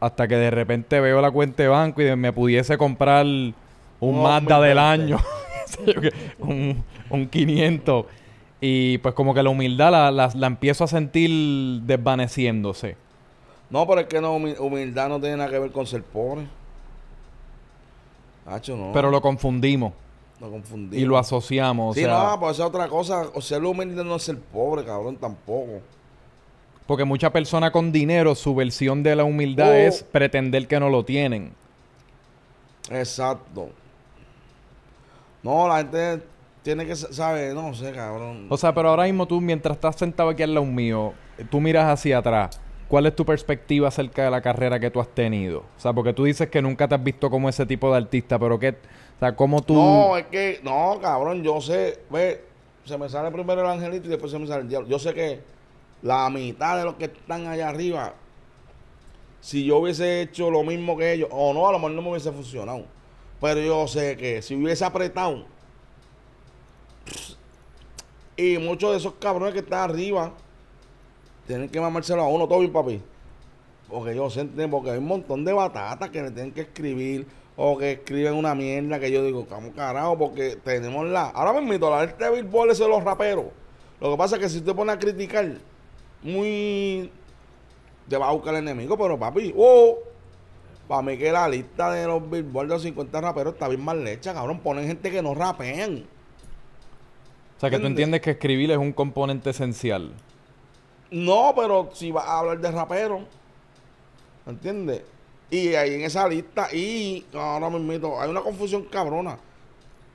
hasta que de repente veo la cuenta de banco y me pudiese comprar un manda del año, <laughs> un, un 500. Y pues como que la humildad la, la, empiezo a sentir desvaneciéndose. No, pero es que no, humildad no tiene nada que ver con ser pobre. Pero lo confundimos. Lo confundimos. Y lo asociamos. Sí, no, pues es otra cosa. O sea, ser humilde no es ser pobre, cabrón, tampoco. Porque mucha persona con dinero, su versión de la humildad oh. es pretender que no lo tienen. Exacto. No, la gente tiene que, saber, No sé, cabrón. O sea, pero ahora mismo tú, mientras estás sentado aquí al lado mío, tú miras hacia atrás. ¿Cuál es tu perspectiva acerca de la carrera que tú has tenido? O sea, porque tú dices que nunca te has visto como ese tipo de artista, pero que, o sea, ¿cómo tú...? No, es que, no, cabrón, yo sé, ve, se me sale primero el angelito y después se me sale el diablo. Yo sé que la mitad de los que están allá arriba, si yo hubiese hecho lo mismo que ellos, o no, a lo mejor no me hubiese funcionado. Pero yo sé que si hubiese apretado, y muchos de esos cabrones que están arriba, tienen que mamárselo a uno, todo bien, papi. Porque yo sé, porque hay un montón de batatas que le tienen que escribir, o que escriben una mierda que yo digo, cómo carajo, porque tenemos la. Ahora mismo, la este Billboard es de los raperos. Lo que pasa es que si usted pone a criticar, muy. Te va a buscar el enemigo, pero papi, oh, para mí que la lista de los Billboard de los 50 raperos está bien mal hecha, cabrón. Ponen gente que no rapean. O sea, que tú entiendes que escribir es un componente esencial. No, pero si vas a hablar de rapero, ¿entiendes? Y ahí en esa lista, y ahora mismo, hay una confusión cabrona.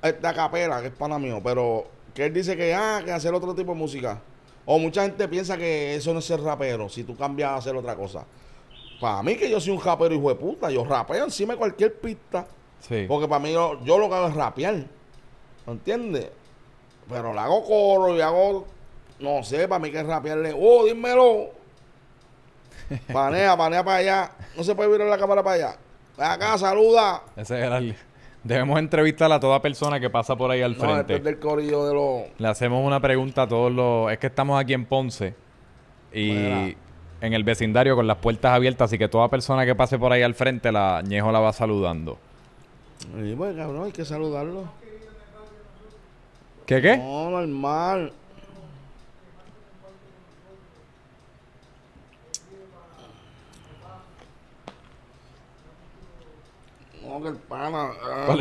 Esta capela, que es pana mío, pero que él dice que, ah, que hacer otro tipo de música. O mucha gente piensa que eso no es ser rapero, si tú cambias a hacer otra cosa. Para mí que yo soy un rapero hijo de puta, yo rapeo encima de cualquier pista. Porque para mí yo, lo que hago es rapear. ¿Entiendes? Pero le hago coro y hago, no sé, para mí que es rapearle, oh, dímelo. <laughs> Panea, panea para allá. No se puede virar la cámara para allá. Ven acá, saluda. Ese es el... Debemos entrevistar a toda persona que pasa por ahí al no, frente. Este del corrido de los... Le hacemos una pregunta a todos los... Es que estamos aquí en Ponce y en el vecindario con las puertas abiertas, así que toda persona que pase por ahí al frente, la Ñejo la va saludando. bueno, pues, cabrón, hay que saludarlo. ¿Qué qué? No, normal. el pana. Ah,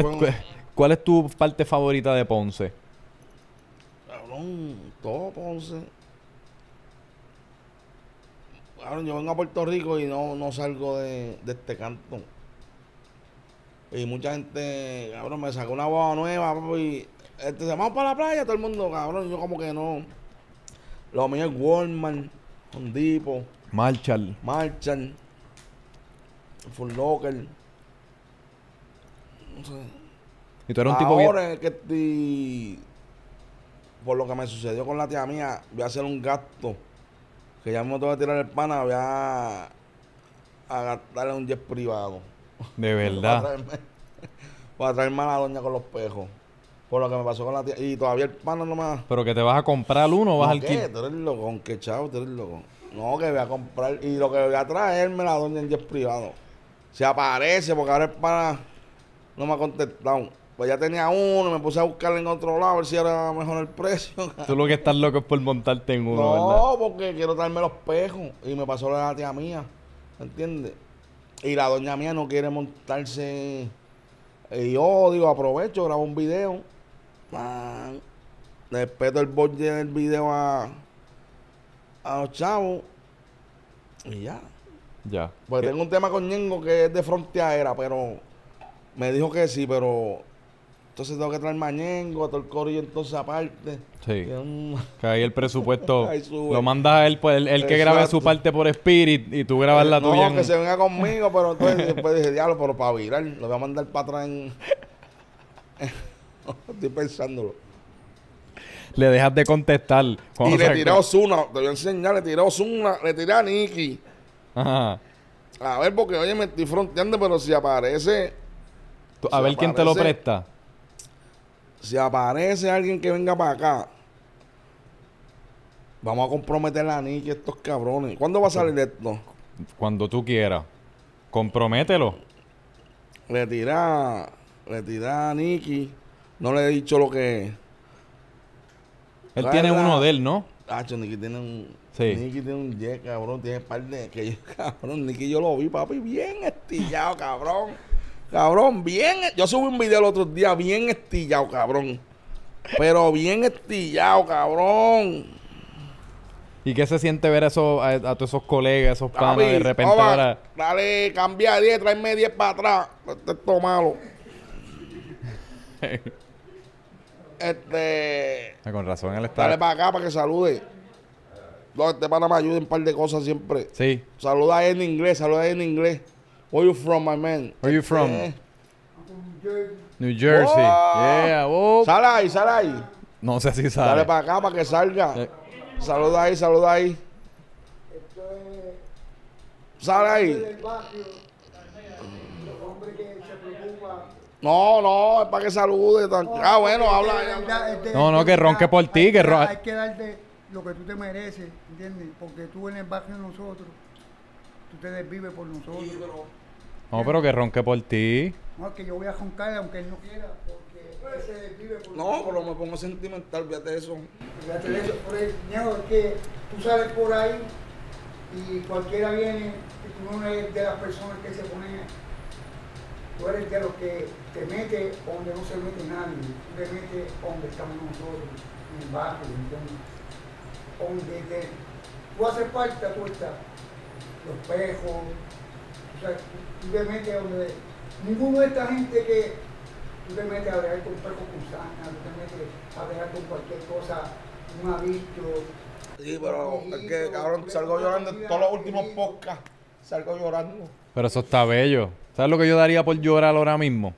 ¿Cuál, es, tu parte favorita de Ponce? Cabrón, todo Ponce. Cabrón, yo vengo a Puerto Rico y no, no salgo de, este canto. Y mucha gente, cabrón, me sacó una boda nueva, y Este, vamos para la playa, todo el mundo, cabrón. Yo como que no. Lo mío es Walmart, Hondipo. Marshall. Marshall. Full Locker. Y tú eres un tipo Ahora es que estoy... Por lo que me sucedió con la tía mía, voy a hacer un gasto. Que ya me voy a tirar el pana, voy a... A gastarle un jet privado. De <laughs> verdad. Voy a traerme a la doña con los pejos. Por lo que me pasó con la tía. Y todavía el pana no nomás. ¿Pero que te vas a comprar uno o vas al al qué? Tú eres loco, que chavo, tú eres loco. No, que voy a comprar. Y lo que voy a traerme la doña en jet privado. Se aparece porque ahora el pana no me ha contestado. Pues ya tenía uno, me puse a buscar en otro lado a ver si era mejor el precio. Tú lo que estás loco es por montarte en uno, No, porque quiero traerme los pejos. Y me pasó la tía mía, ¿entiendes? Y la doña mía no quiere montarse. Y yo digo, aprovecho, grabo un video. Man, le peto el borde del video a, a los chavos. Y ya. Ya. Pues tengo un tema con Ñengo que es de era pero me dijo que sí, pero entonces tengo que traer mañengo, a todo el y entonces aparte. Sí. Que, <laughs> ahí el presupuesto <laughs> lo manda él, pues él, que grabe su parte por Spirit y tú grabas la tuya. No, que se venga conmigo, pero entonces <laughs> después dije, diablo, pero para virar, lo voy a mandar para atrás en... Estoy pensándolo. Le dejas de contestar. Y le tiré a te voy a enseñar, le tiré a le tiré a Nicky. Ajá. A ver, porque oye, me estoy fronteando, pero si aparece a ver quién te lo presta. Si aparece alguien que venga para acá, vamos a comprometer a Nicky estos cabrones. ¿Cuándo va a salir esto? Cuando tú quieras. Compromételo. Le tira, le tira a Nicky. No le he dicho lo que Él tiene uno de él, ¿no? Nicky tiene un. Sí. Nicky tiene un jet, cabrón. Tiene un par de. Que <laughs> cabrón, Nicky yo lo vi, papi, bien estillado, cabrón. Cabrón, bien. Yo subí un video el otro día bien estillado, cabrón. Pero bien estillado, cabrón. ¿Y qué se siente ver eso, a, todos esos colegas, esos panas de repente? ahora... Dale, cambia 10, tráeme 10 para atrás. Esto es malo. <laughs> este. Ah, con razón él está. Dale para acá para que salude. No, este pana me ayuda un par de cosas siempre. Sí. Saluda en inglés, saluda en inglés. Where you from, my man? Where you from? Eh. New Jersey. Oh. Yeah, oh. Sal ahí, sal ahí. No sé si sale. Dale para acá para que salga. Eh. Saluda ahí, saluda ahí. Sal ahí. No, no, es para que salude. Ah, bueno, habla. Este, este, no, no, que ronque por ti. Que ronque. hay que darte lo que tú te mereces, ¿entiendes? Porque tú en el barrio de nosotros, tú te desvives por nosotros. No, pero que ronque por ti. No, es que yo voy a roncar aunque él no quiera. Porque pues, por No, pero me pongo sentimental, fíjate eso. Fíjate eso, por el es que tú sales por ahí y cualquiera viene, y tú no eres de las personas que se ponen. Tú eres de los que te metes donde no se mete nadie, tú te metes donde estamos nosotros, en el barrio, entonces Donde te, tú haces parte, tú estás. Los pejos, tú te metes donde. Ninguno de esta gente que tú te metes a dejar con perros con tú te metes a dejar con cualquier cosa, un adicto. Sí, pero es que cabrón, salgo llorando en todos los últimos podcasts. Salgo llorando. Pero eso está bello. ¿Sabes lo que yo daría por llorar ahora mismo?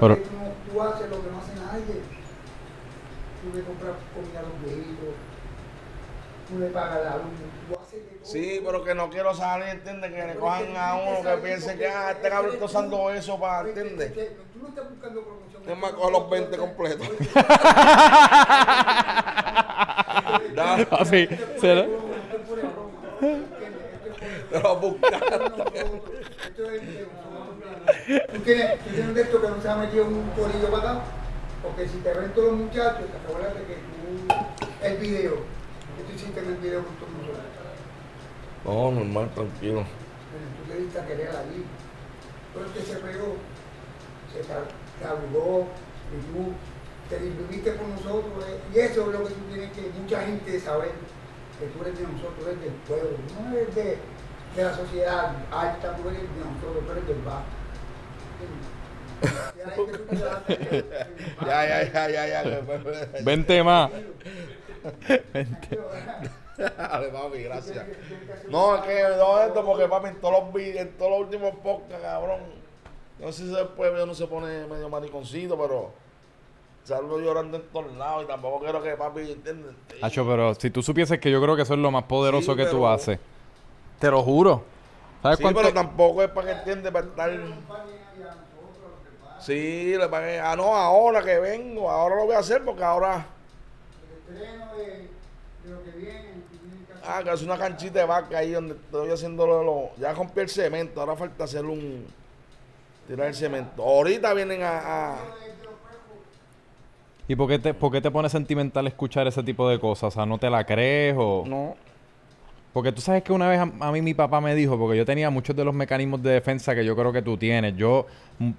pero... tú, haces lo que no hace nadie. Tú le compras comida a los vehículos, tú le pagas la luz, tú Sí, pero que no quiero salir, ¿entiendes? Que le cojan a uno que piense que, ah, este cabrón está usando eso para, ¿entiendes? Tú no estás buscando promoción. Es más, coge los 20 completos. <laughs> Sí. ¿será? Te lo es Tú tienes, tú tienes un texto que no se ha metido un corillo para acá, porque si te ven todos los muchachos, acuérdate que tú, el video, estoy sin hiciste el video con todos. No, normal, tranquilo. Pero tú te diste a querer a libre. Pero que se pegó, se tú te distribuiste por nosotros. Eh, y eso es lo que tú tienes que mucha gente saber, que tú eres de nosotros, eres del pueblo, no eres de, de la sociedad alta, tú eres de nosotros, tú eres del bajo. <laughs> Este ya, ya, ya, ya, ya. Vente más. Vente. <laughs> Dale, <laughs> papi, gracias. No, es que no esto porque, papi, en todos los, videos, en todos los últimos podcasts, cabrón. No sé si después no se pone medio mariconcito, pero salgo llorando en todos lados y tampoco quiero que papi entiende Hacho, pero si tú supieses que yo creo que eso es lo más poderoso que tú haces. Te lo juro. sí, pero tampoco es para que entiende para estar... Sí, le pagué. Ah, no, ahora que vengo, ahora lo voy a hacer porque ahora... El estreno de lo que viene. Ah, que es una canchita de vaca ahí donde estoy haciendo lo, Ya rompí el cemento, ahora falta hacer un. Tirar el cemento. Ahorita vienen a. ¿Y por qué, te, por te pone sentimental escuchar ese tipo de cosas? O sea, ¿no te la crees o.? No. Porque tú sabes que una vez a, mí mi papá me dijo, porque yo tenía muchos de los mecanismos de defensa que yo creo que tú tienes. Yo,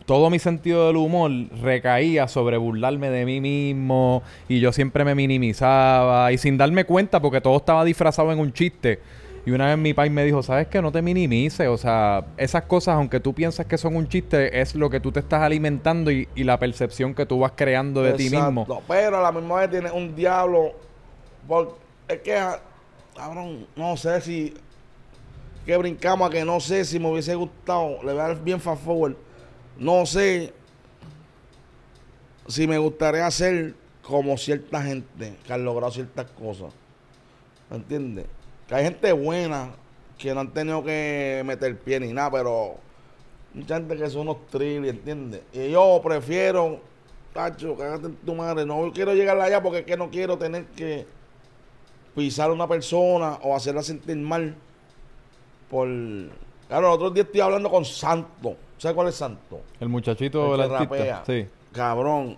todo mi sentido del humor recaía sobre burlarme de mí mismo y yo siempre me minimizaba y sin darme cuenta porque todo estaba disfrazado en un chiste. Y una vez mi papá me dijo, ¿sabes qué? No te minimices. O sea, esas cosas, aunque tú piensas que son un chiste, es lo que tú te estás alimentando y, la percepción que tú vas creando de ti mismo. Pero a la misma vez tienes un diablo. Porque cabrón, no sé si que brincamos a que no sé si me hubiese gustado, le voy a dar bien fast forward, no sé si me gustaría hacer como cierta gente que han logrado ciertas cosas. ¿Me entiendes? Que hay gente buena que no han tenido que meter pie ni nada, pero mucha gente que son unos y ¿entiendes? Y yo prefiero, tacho, cágate en tu madre, no quiero llegar allá porque es que no quiero tener que pisar a una persona o hacerla sentir mal por... Claro, el otro día estoy hablando con Santo. ¿Sabes cuál es Santo? El muchachito de la rapea. Sí. <laughs> Cabrón.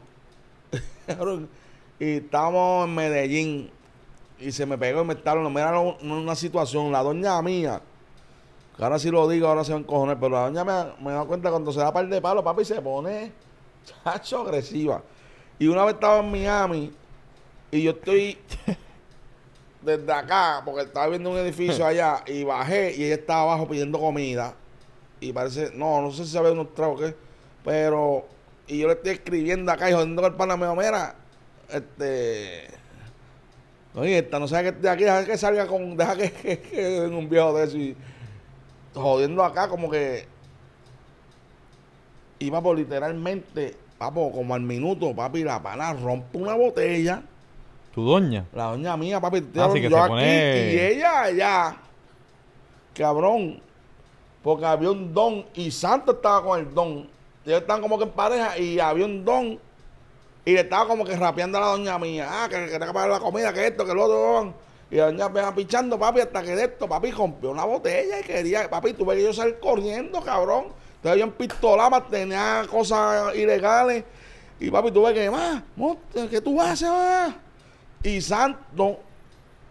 y estábamos en Medellín y se me pegó y me estaban no, mira una situación, la doña mía, que ahora sí lo digo, ahora se va a encojonar, pero la doña mía me da cuenta cuando se da par de palo, papi, se pone chacho agresiva. Y una vez estaba en Miami y yo estoy <laughs> desde acá, porque estaba viendo un edificio <laughs> allá, y bajé, y ella estaba abajo pidiendo comida. Y parece, no, no sé si sabe unos tragos qué, pero. Y yo le estoy escribiendo acá y jodiendo con el pana, mira, este. Oye, esta no sabe que de aquí, deja que salga con. Deja que, <laughs> en un viejo de eso y. Jodiendo acá, como que. Iba por literalmente, papo, como al minuto, papi, la pana rompe una botella. ¿Tu doña? La doña mía, papi. Ah, yo aquí y ella allá. Cabrón. Porque había un don y Santo estaba con el don. Ellos estaban como que en pareja y había un don y le estaba como que rapeando a la doña mía. Ah, que, que, que pagar la comida, que esto, que lo otro. Y la doña me pichando, papi, hasta que de esto, papi, rompió una botella y quería, papi, tuve que yo salir corriendo, cabrón. Entonces yo en pistolama tenía cosas ilegales. Y papi, tuve que, más, ¿qué tú haces, mamá? Y Santo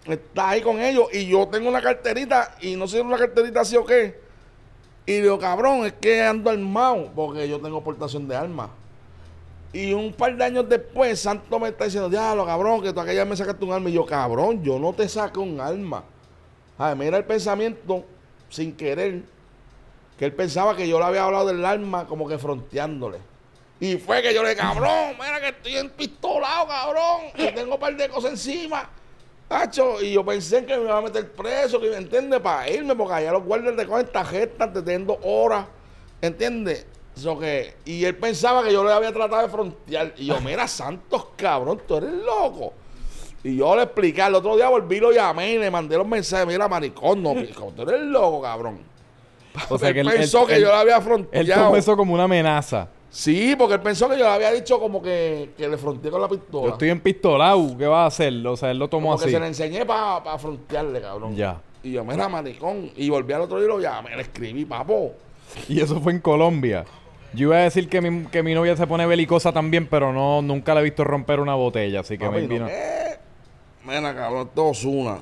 está ahí con ellos. Y yo tengo una carterita, y no sé si una carterita así o qué. Y digo, cabrón, es que ando armado, porque yo tengo portación de armas. Y un par de años después, Santo me está diciendo, diablo, cabrón, que tú aquella me sacaste un arma. Y yo, cabrón, yo no te saco un arma. A ver, era el pensamiento, sin querer, que él pensaba que yo le había hablado del arma como que fronteándole. Y fue que yo le dije, cabrón, mira que estoy empistolado, cabrón, que tengo un par de cosas encima. y yo pensé que me iba a meter preso, que me entiende, para irme, porque allá los guardias de cogen tarjetas te tengo horas, ¿entiendes? y él pensaba que yo le había tratado de frontear. Y yo, <laughs> mira, Santos, cabrón, tú eres loco. Y yo le expliqué, el otro día volví, lo llamé y le mandé los mensajes, mira, maricón, no, tú eres loco, cabrón. O que pensó que yo le había fronteado. Él comenzó como una amenaza. Sí, porque él pensó que yo le había dicho como que, que le fronteé con la pistola. Yo estoy pistolao, ¿qué va a hacer? O sea, él lo tomó así. Porque se le enseñé para frontearle, cabrón. Ya. Y yo, me maricón. Y volví al otro día y lo llamé, le escribí, papo. Y eso fue en Colombia. Yo iba a decir que mi, que mi novia se pone belicosa también, pero no, nunca la he visto romper una botella, así que me vino... Eh, cabrón, todos una.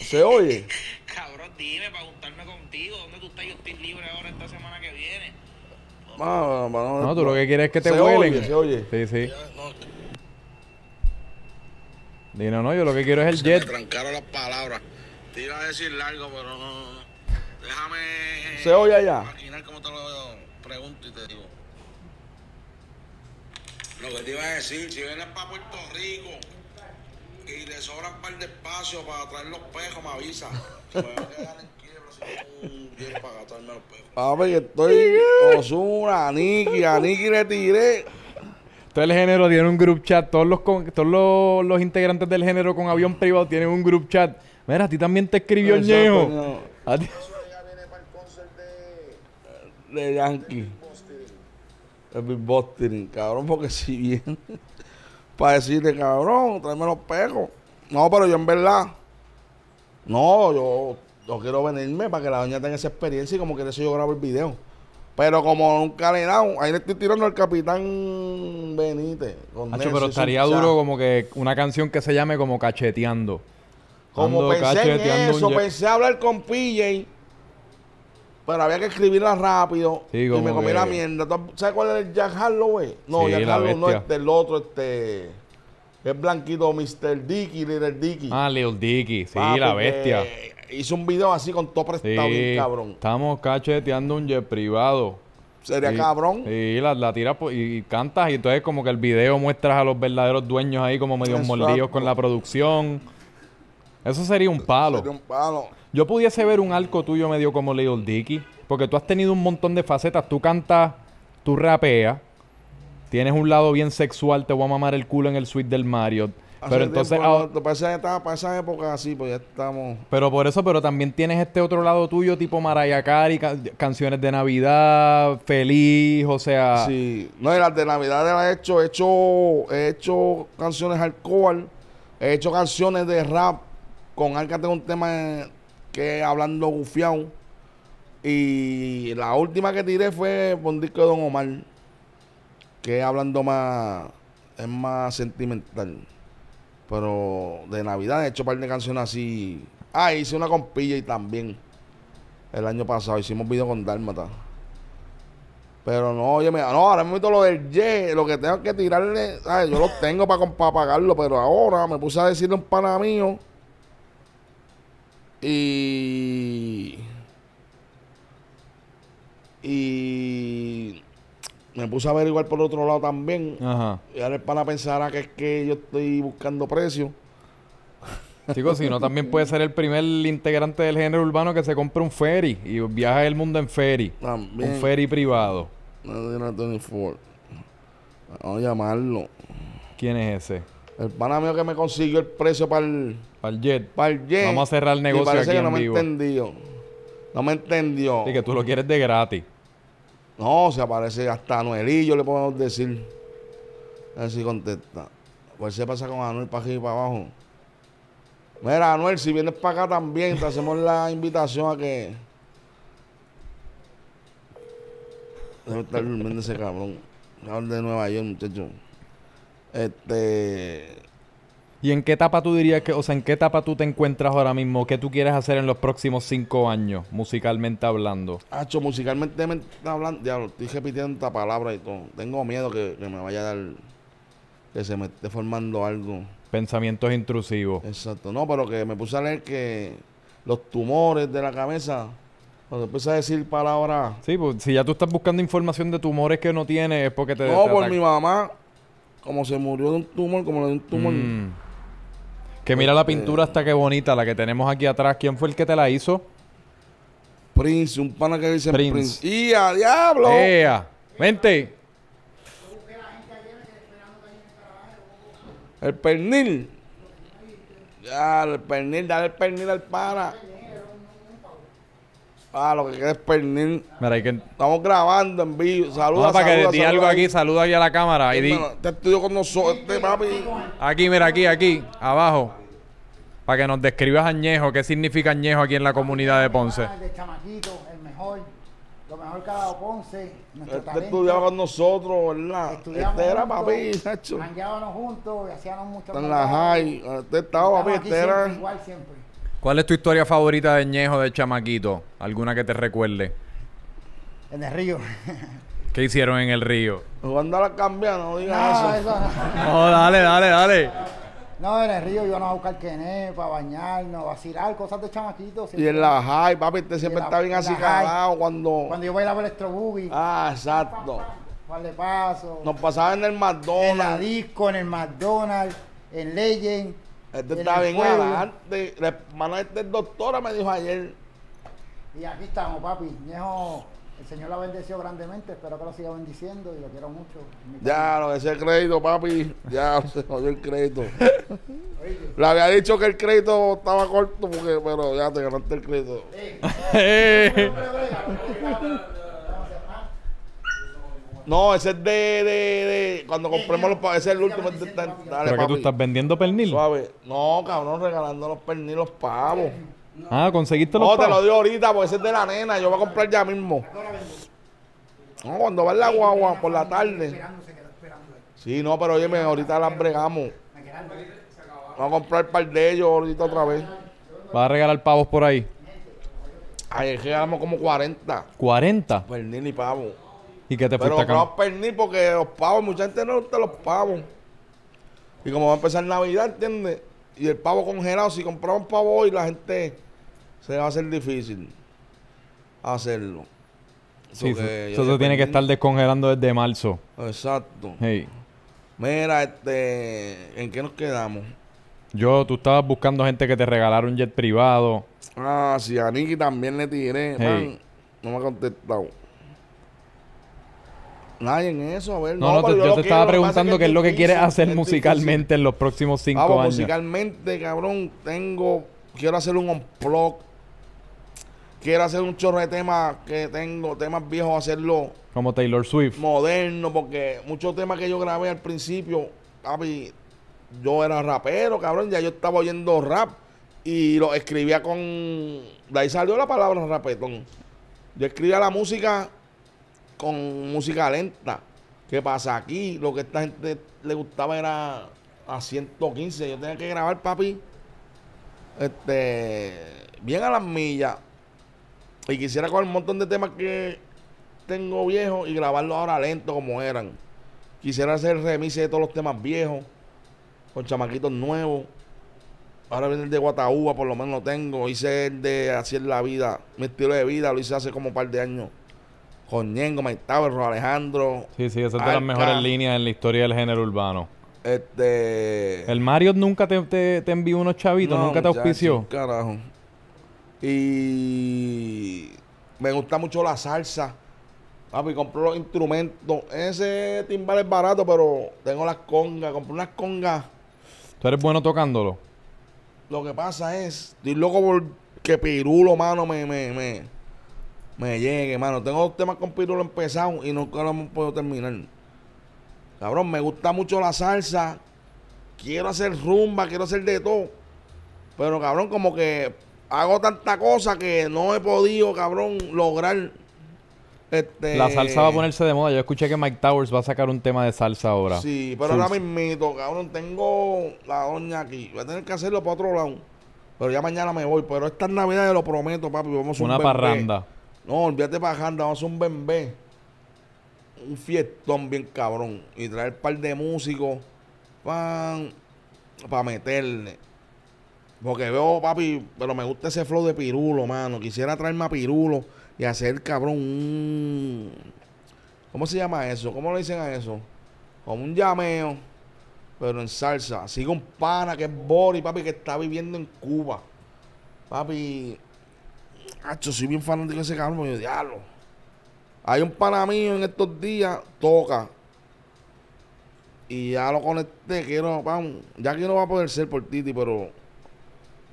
¿Se oye? <laughs> cabrón, dime para juntarme contigo. ¿Dónde tú estás? Yo estoy libre ahora esta semana no, no, tú lo que quieres es que te se Oye, se oye. Sí, sí. Dino, no, yo lo que quiero es el se jet. Me trancaron las palabras. Te iba a decir largo, pero no. Déjame. Eh, se oye allá. Imaginar cómo te lo pregunto y te digo. Lo que te iba a decir, si vienes para Puerto Rico y le sobran un par de espacios para traer los pejos, me avisa. <laughs> Ah, Papi, pues, estoy Osuna, Nicky, a le tiré. Todo el género tiene un group chat. Todos los, todos los, integrantes del género con avión privado tienen un group chat. Mira, a ti también te escribió el ñejo. A ti. De Yankee. El Big Bostering, cabrón, porque si bien <laughs> para decirte, cabrón, tráeme los pecos. No, pero yo en verdad. No, yo quiero venirme para que la doña tenga esa experiencia y como que eso yo grabo el video. Pero como un le ahí le estoy tirando al capitán Benítez. Con pero estaría duro como que una canción que se llame como Cacheteando. Como pensé cacheteando en eso, pensé hablar con PJ, pero había que escribirla rápido y me comí la mierda. ¿Sabes cuál es el Jack Harlow, eh? No, Jack Harlow no, este, el otro, este... Es blanquito, Mr. Dicky, Little Dicky. Ah, Little Dicky, sí, la bestia. Hice un video así con todo prestado, cabrón. Estamos cacheteando un jet privado. Sería cabrón. Y la, la tiras y, cantas, y entonces, como que el video muestras a los verdaderos dueños ahí, como medio mordidos con la producción. Eso sería un palo. Sería un palo. Yo pudiese ver un arco tuyo medio como Little Dicky, porque tú has tenido un montón de facetas. Tú cantas, tú rapeas, tienes un lado bien sexual, te voy a mamar el culo en el suite del Mario pero entonces, ah, para, esa época, sí, pues ya estamos. Pero por eso, pero también tienes este otro lado tuyo, tipo Marayacari, canciones de Navidad, feliz, o sea. Sí, no, y las de Navidad las he hecho, he hecho, he hecho canciones hardcore, he hecho canciones de rap. Con Arca tengo un tema que hablando gufiado. Y la última que tiré fue por un disco de Don Omar, que hablando más, es más sentimental. Pero de Navidad he hecho para par de canciones así. Ah, hice una compilla y también. El año pasado hicimos video con Dálmata. Pero no, oye, no, ahora mismo lo del Y, lo que tengo que tirarle, yo lo <laughs> tengo para pagarlo, pero ahora me puse a decirle un pana mío. Y. Y me puse a averiguar por otro lado también. Ajá. Y ahora el pana pensará que es que yo estoy buscando precios. Chicos, si no, también puede ser el primer integrante del género urbano que se compre un ferry y viaja el mundo en ferry. También. Un ferry privado. No tiene Vamos a llamarlo. ¿Quién es ese? El pana mío que me consiguió el precio para el... Para el jet. Para el jet. Vamos a cerrar el negocio aquí no me entendió. No me entendió. Y que tú lo quieres de gratis. No, se aparece hasta Anuelillo, le podemos decir. si contesta. Pues se pasa con Anuel para aquí y para abajo. Mira, Anuel, si vienes para acá también, te hacemos la invitación a que. Debe estar durmiendo ese cabrón. Cabrón de Nueva York, muchacho. Este. ¿Y en qué etapa tú dirías que, o sea, en qué etapa tú te encuentras ahora mismo? ¿Qué tú quieres hacer en los próximos cinco años, musicalmente hablando? Hacho, musicalmente hablando, lo estoy repitiendo esta palabra y todo. Tengo miedo que, me vaya a dar, que se me esté formando algo. Pensamientos intrusivos. Exacto, no, pero que me puse a leer que los tumores de la cabeza cuando empieza a decir palabras. Sí, pues si ya tú estás buscando información de tumores que no tienes, es porque te. No, por mi mamá, como se murió de un tumor, como de un tumor. Mm. Que mira la este, pintura hasta qué bonita, la que tenemos aquí atrás. ¿Quién fue el que te la hizo? Prince, un pana que dice Prince. diablo! ¡Ea! ¡Vente! El pernil. Ya, el pernil, dale el pernil al pana. Ah, lo que quieres pernil. Mira, que... Estamos grabando en vivo. Saluda, no, para que que di algo aquí, saluda ahí a la cámara. Y di... Te este estudio con nosotros, este, papi. Aquí, mira, aquí, aquí, abajo. Para que nos describas añejo, qué significa añejo aquí en la comunidad de Ponce. Ah, de el chamaquito, el mejor, lo mejor que ha dado Ponce. Este con nosotros, ¿verdad? Estudiamos este era juntos, papi, Nacho. Jangueábamos juntos y hacíamos mucho. En la high, este estaba, papi, este Igual siempre. ¿Cuál es tu historia favorita de Ñejo de Chamaquito? ¿Alguna que te recuerde? En el río. ¿Qué hicieron en el río? Jugando a la cambia, no digas no, eso. no. <laughs> no, dale, dale, dale. No, en el río íbamos a buscar quené para bañarnos, vacilar, cosas de Chamaquito. Y en la high, papi, usted siempre está bien así cuando... Cuando yo bailaba el extra Boogie. Ah, exacto. ¿Cuál le paso? Nos pasaba en el McDonald's. En la disco, en el McDonald's, en Legend. Este está La hermana esta doctora, me dijo ayer. Y aquí estamos, papi. el Señor la bendeció grandemente. Espero que lo siga bendiciendo y lo quiero mucho. Ya, lo decía el crédito, papi. Ya se jodió el crédito. le había dicho que el crédito estaba corto, porque, pero ya te ganaste el crédito. No, ese es de, de, cuando compremos los pavos, ese es el último. ¿Pero que tú estás vendiendo pernil? Suave. No, cabrón, regalando los pernil los pavos. Ah, conseguiste los pavos. No, te lo dio ahorita porque ese es de la nena. Yo voy a comprar ya mismo. No, cuando va en la guagua por la tarde. Sí, no, pero oye, ahorita las bregamos. Voy a comprar par de ellos ahorita otra vez. ¿Vas a regalar pavos por ahí? Ayer regalamos como 40. ¿40? Pernil y pavos ¿Y te Pero a pernil porque los pavos, mucha gente no te los pavos. Y como va a empezar Navidad, ¿entiendes? Y el pavo congelado, si compramos pavo hoy, la gente se va a hacer difícil hacerlo. eso se tiene que estar descongelando desde marzo. Exacto. Mira, este, ¿en qué nos quedamos? Yo, tú estabas buscando gente que te regalara un jet privado. Ah, sí, a Nicky también le tiré. no me ha contestado. Nadie en eso, a ver. No, no, yo, te estaba preguntando qué es, lo que quieres hacer musicalmente en los próximos cinco años. Musicalmente, cabrón, tengo. Quiero hacer un on-plug. Quiero hacer un chorro de temas que tengo, temas viejos, hacerlo. Como Taylor Swift. Moderno, porque muchos temas que yo grabé al principio, papi, yo era rapero, cabrón, ya yo estaba oyendo rap y lo escribía con. De ahí salió la palabra rapetón. Yo escribía la música con música lenta. ¿Qué pasa aquí? Lo que a esta gente le gustaba era a 115. Yo tenía que grabar, papi, este, bien a las millas. Y quisiera con un montón de temas que tengo viejos y grabarlo ahora lento como eran. Quisiera hacer remises de todos los temas viejos, con chamaquitos nuevos. Ahora viene el de Guataúba, por lo menos lo tengo. Hice el de Así es la vida, mi estilo de vida, lo hice hace como un par de años con Ñengo, Mike Alejandro. Sí, sí, esas es de las mejores líneas en la historia del género urbano. Este. El Mario nunca te, envió unos chavitos, nunca te auspició. Carajo. Y. Me gusta mucho la salsa. Papi, compré los instrumentos. Ese timbal es barato, pero tengo las congas. Compré unas congas. ¿Tú eres bueno tocándolo? Lo que pasa es, estoy loco porque Pirulo, mano, me, me, me me llegue, mano. Tengo dos temas con Pirulo empezado y no lo hemos podido terminar. Cabrón, me gusta mucho la salsa. Quiero hacer rumba, quiero hacer de todo. Pero cabrón, como que hago tanta cosa que no he podido, cabrón, lograr. Este, la salsa va a ponerse de moda. Yo escuché que Mike Towers va a sacar un tema de salsa ahora. Sí, pero ahora mismo, cabrón, tengo la doña aquí. Voy a tener que hacerlo para otro lado. Pero ya mañana me voy. Pero esta Navidad navidades lo prometo, papi. Vamos Una parranda. No, olvídate bajando, vamos a un bembé. Un fiestón bien cabrón. Y traer un par de músicos para meterle. Porque veo, papi, pero me gusta ese flow de pirulo, mano. Quisiera traerme a pirulo y hacer, cabrón, un. ¿Cómo se llama eso? ¿Cómo le dicen a eso? Como un llameo, pero en salsa. Así un pana que es Bori, papi, que está viviendo en Cuba. Papi, Hacho, soy bien fanático de ese cabrón, mi yo diablo. Hay un pana en estos días, toca. Y ya lo conecté, quiero, vamos, ya que no va a poder ser por Titi, pero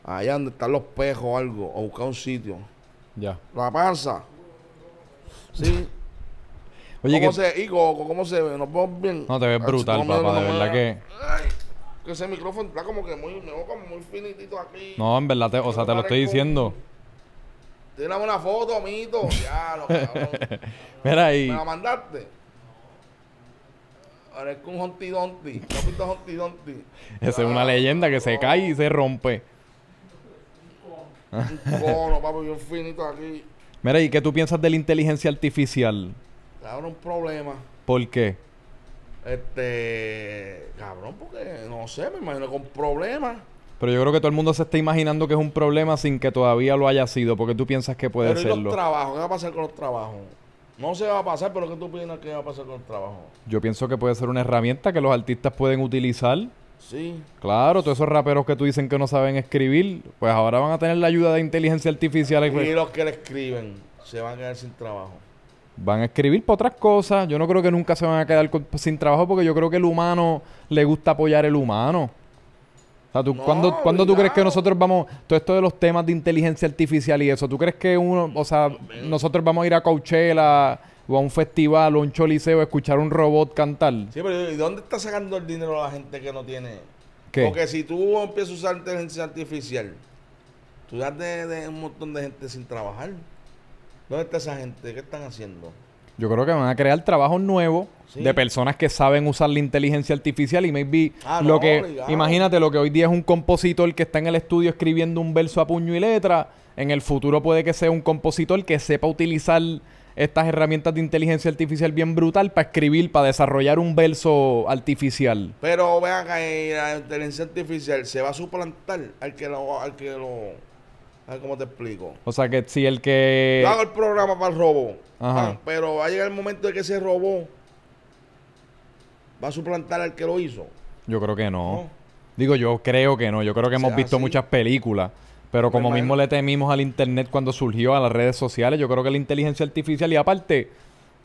allá donde están los pejos o algo, o buscar un sitio. Ya. La panza. Sí. <laughs> Oye, ¿Cómo se, y Coco, cómo se ve? ¿Nos bien? No, te ves brutal, papá, de verdad que... que ese micrófono está como que muy, me muy finitito aquí. No, en verdad, te, o sea, te lo estoy diciendo. Tírame una foto, mito. Ya, lo cabrón. <laughs> Mira ahí. ¿Me la mandaste? Ahora es con un Honti Donti. Esa es una leyenda que se cae y se rompe. Un cono, papi, yo finito aquí. Mira, ¿y qué tú piensas de la inteligencia artificial? Cabrón, un problema. ¿Por qué? Este. Cabrón, porque no sé, me imagino con problemas. Pero yo creo que todo el mundo se está imaginando que es un problema sin que todavía lo haya sido, porque tú piensas que puede serlo. Pero los trabajos, ¿qué va a pasar con los trabajos? No se va a pasar, pero ¿qué tú piensas que va a pasar con el trabajo? Yo pienso que puede ser una herramienta que los artistas pueden utilizar. Sí. Claro, todos esos raperos que tú dicen que no saben escribir, pues ahora van a tener la ayuda de inteligencia artificial. Y los que le escriben se van a quedar sin trabajo. Van a escribir para otras cosas. Yo no creo que nunca se van a quedar sin trabajo porque yo creo que el humano le gusta apoyar el humano sea, ¿tú, ¿cuándo, tú crees que nosotros vamos, todo esto de los temas de inteligencia artificial y eso, ¿tú crees que uno, o sea, nosotros vamos a ir a Coachella o a un festival o a un choliseo a escuchar un robot cantar? Sí, pero ¿y dónde está sacando el dinero la gente que no tiene? Porque si tú empiezas a usar inteligencia artificial, tú das de, de un montón de gente sin trabajar. ¿Dónde está esa gente? ¿Qué están haciendo? Yo creo que van a crear trabajos nuevos de personas que saben usar la inteligencia artificial y maybe ah, lo que imagínate lo que hoy día es un compositor que está en el estudio escribiendo un verso a puño y letra, en el futuro puede que sea un compositor que sepa utilizar estas herramientas de inteligencia artificial bien brutal para escribir, para desarrollar un verso artificial. Pero vean que la inteligencia artificial se va a suplantar al que lo, al que lo a ver ¿Cómo te explico? O sea, que si el que... Yo hago el programa para el robo. Ajá. pero va a llegar el momento de que ese robó va a suplantar al que lo hizo. Yo creo que no. Digo, yo creo que no. Yo creo que hemos visto muchas películas. Pero como mismo le temimos al Internet cuando surgió a las redes sociales, yo creo que la inteligencia artificial y aparte...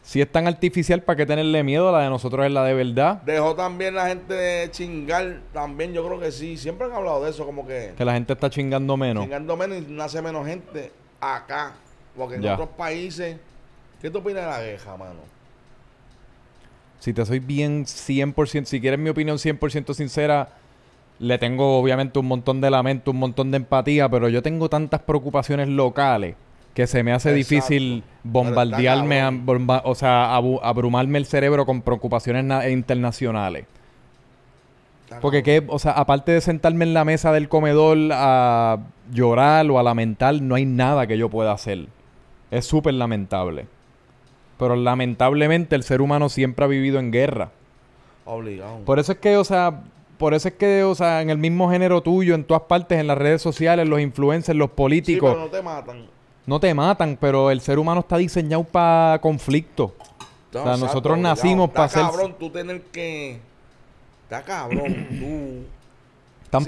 Si es tan artificial, ¿para qué tenerle miedo? La de nosotros es la de verdad. Dejó también la gente chingar, también yo creo que sí. Siempre han hablado de eso, como que... Que la gente está chingando menos. Chingando menos y nace menos gente acá. Porque en otros países... ¿Qué te opinas de la queja, mano? Si te soy bien 100%, si quieres mi opinión 100% sincera, le tengo obviamente un montón de lamento, un montón de empatía, pero yo tengo tantas preocupaciones locales que se me hace difícil bombardearme, o sea, abrumarme el cerebro con preocupaciones internacionales. Porque o sea, aparte de sentarme en la mesa del comedor a llorar o a lamentar, no hay nada que yo pueda hacer. Es súper lamentable. Pero lamentablemente el ser humano siempre ha vivido en guerra. Obligado. Por eso es que, o sea, por eso es que, o sea, en el mismo género tuyo, en todas partes, en las redes sociales, los influencers, los políticos. pero no te matan no te matan, pero el ser humano está diseñado para conflicto. o sea, nosotros nacimos para ser... cabrón tú tener que... Está cabrón tú... Están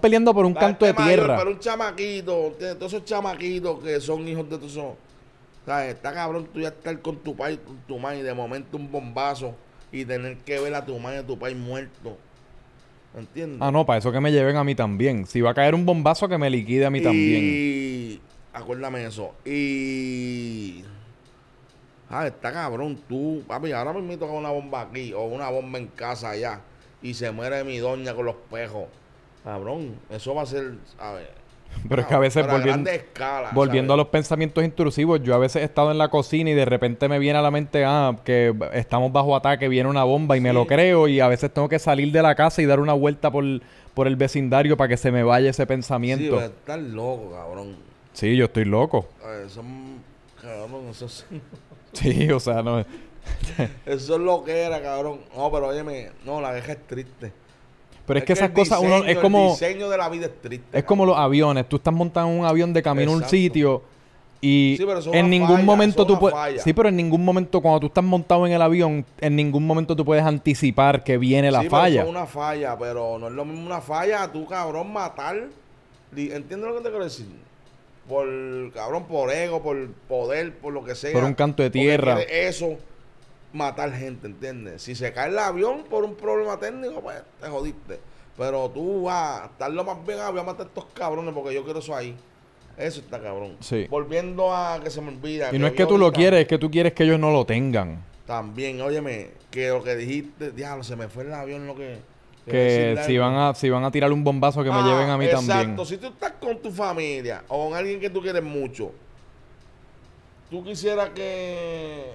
peleando... por un canto de tierra. Pero un chamaquito, todos esos chamaquitos que son hijos de todos esos... sea, Está cabrón tú ya estar con tu país, con tu madre, y de momento un bombazo y tener que ver a tu madre, a tu país muerto. ¿Entiendes? Ah, no, para eso que me lleven a mí también. Si va a caer un bombazo, que me liquide a mí y... también. Acuérdame eso. Y. Ah, está cabrón, tú. Papi, ahora me invito con una bomba aquí o una bomba en casa allá. Y se muere mi doña con los pejos. Cabrón, eso va a ser. A ver. Pero es que a ah, veces volviendo, a, los pensamientos intrusivos, yo a veces he estado en la cocina y de repente me viene a la mente, ah, que estamos bajo ataque, viene una bomba y me lo creo y a veces tengo que salir de la casa y dar una vuelta por, por el vecindario para que se me vaya ese pensamiento. Sí, estás loco, cabrón. Sí, yo estoy loco. eso, cabrón, eso es... <laughs> sí, o sea, no... <laughs> eso es lo que era, cabrón. No, pero óyeme, no, la vieja es triste. Pero es, que, esas cosas, uno es como. El diseño de la vida es triste. Es como los aviones. Tú estás montando un avión de camino a un sitio y sí, en ningún momento tú puedes. Sí, pero en ningún momento, cuando tú estás montado en el avión, en ningún momento tú puedes anticipar que viene la sí, falla. Pero es una falla, pero no es lo mismo una falla a tú, cabrón, matar. ¿Entiendes lo que te quiero decir? por cabrón, por ego, por poder, por lo que sea. Por un canto de tierra. Eso, matar gente, ¿entiendes? Si se cae el avión por un problema técnico, pues te jodiste. Pero tú vas a estar lo más bien, ah, voy a matar a estos cabrones porque yo quiero eso ahí. Eso está cabrón. Sí. Volviendo a que se me olvida. Y no es que tú lo quieres, es que tú quieres que ellos no lo tengan. También, óyeme, que lo que dijiste, diablo, se me fue el avión lo que que si van, a, si van a tirar un bombazo que me ah, lleven a mí también. Exacto, si tú estás con tu familia o con alguien que tú quieres mucho, tú quisieras que...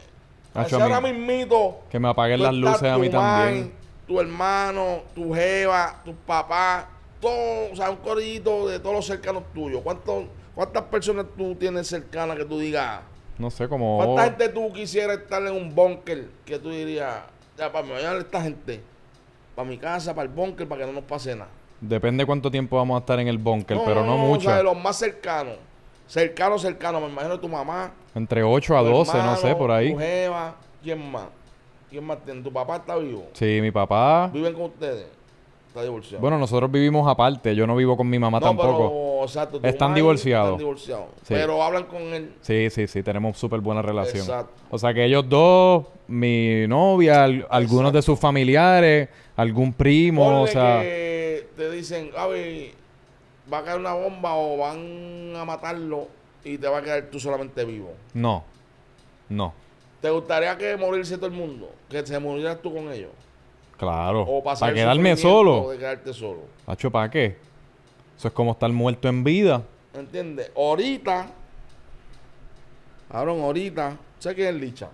ahora mismito... Que me apaguen las luces a mí también. Tu hermano, tu jeva, tu papá, todo, o sea, un corillito de todos los cercanos tuyos. ¿Cuántos, ¿Cuántas personas tú tienes cercanas que tú digas? No sé, cómo ¿Cuánta gente tú quisieras estar en un búnker que tú dirías, ya, para me a esta gente? para mi casa, para el búnker, para que no nos pase nada. Depende cuánto tiempo vamos a estar en el búnker, pero no, mucho. de los más cercanos. Cercano, cercano, me imagino tu mamá. Entre 8 a 12, no sé, por ahí. Tu ¿quién más? ¿Quién más? ¿Tu papá está vivo? Sí, mi papá. ¿Viven con ustedes? Está divorciado. Bueno, nosotros vivimos aparte. Yo no vivo con mi mamá tampoco. están divorciados. Están divorciados. Pero hablan con él. Sí, sí, sí. Tenemos súper buena relación. O sea que ellos dos, mi novia, algunos de sus familiares algún primo, o sea... Que te dicen, Gaby, va a caer una bomba o van a matarlo y te va a quedar tú solamente vivo. No, no. ¿Te gustaría que morirse todo el mundo? Que se murieras tú con ellos. Claro. O para quedarme solo. quedarte solo. Pacho, ¿para qué? Eso es como estar muerto en vida. ¿Entiendes? Ahorita. Cabrón, ahorita. ¿Sabes quién es Licha?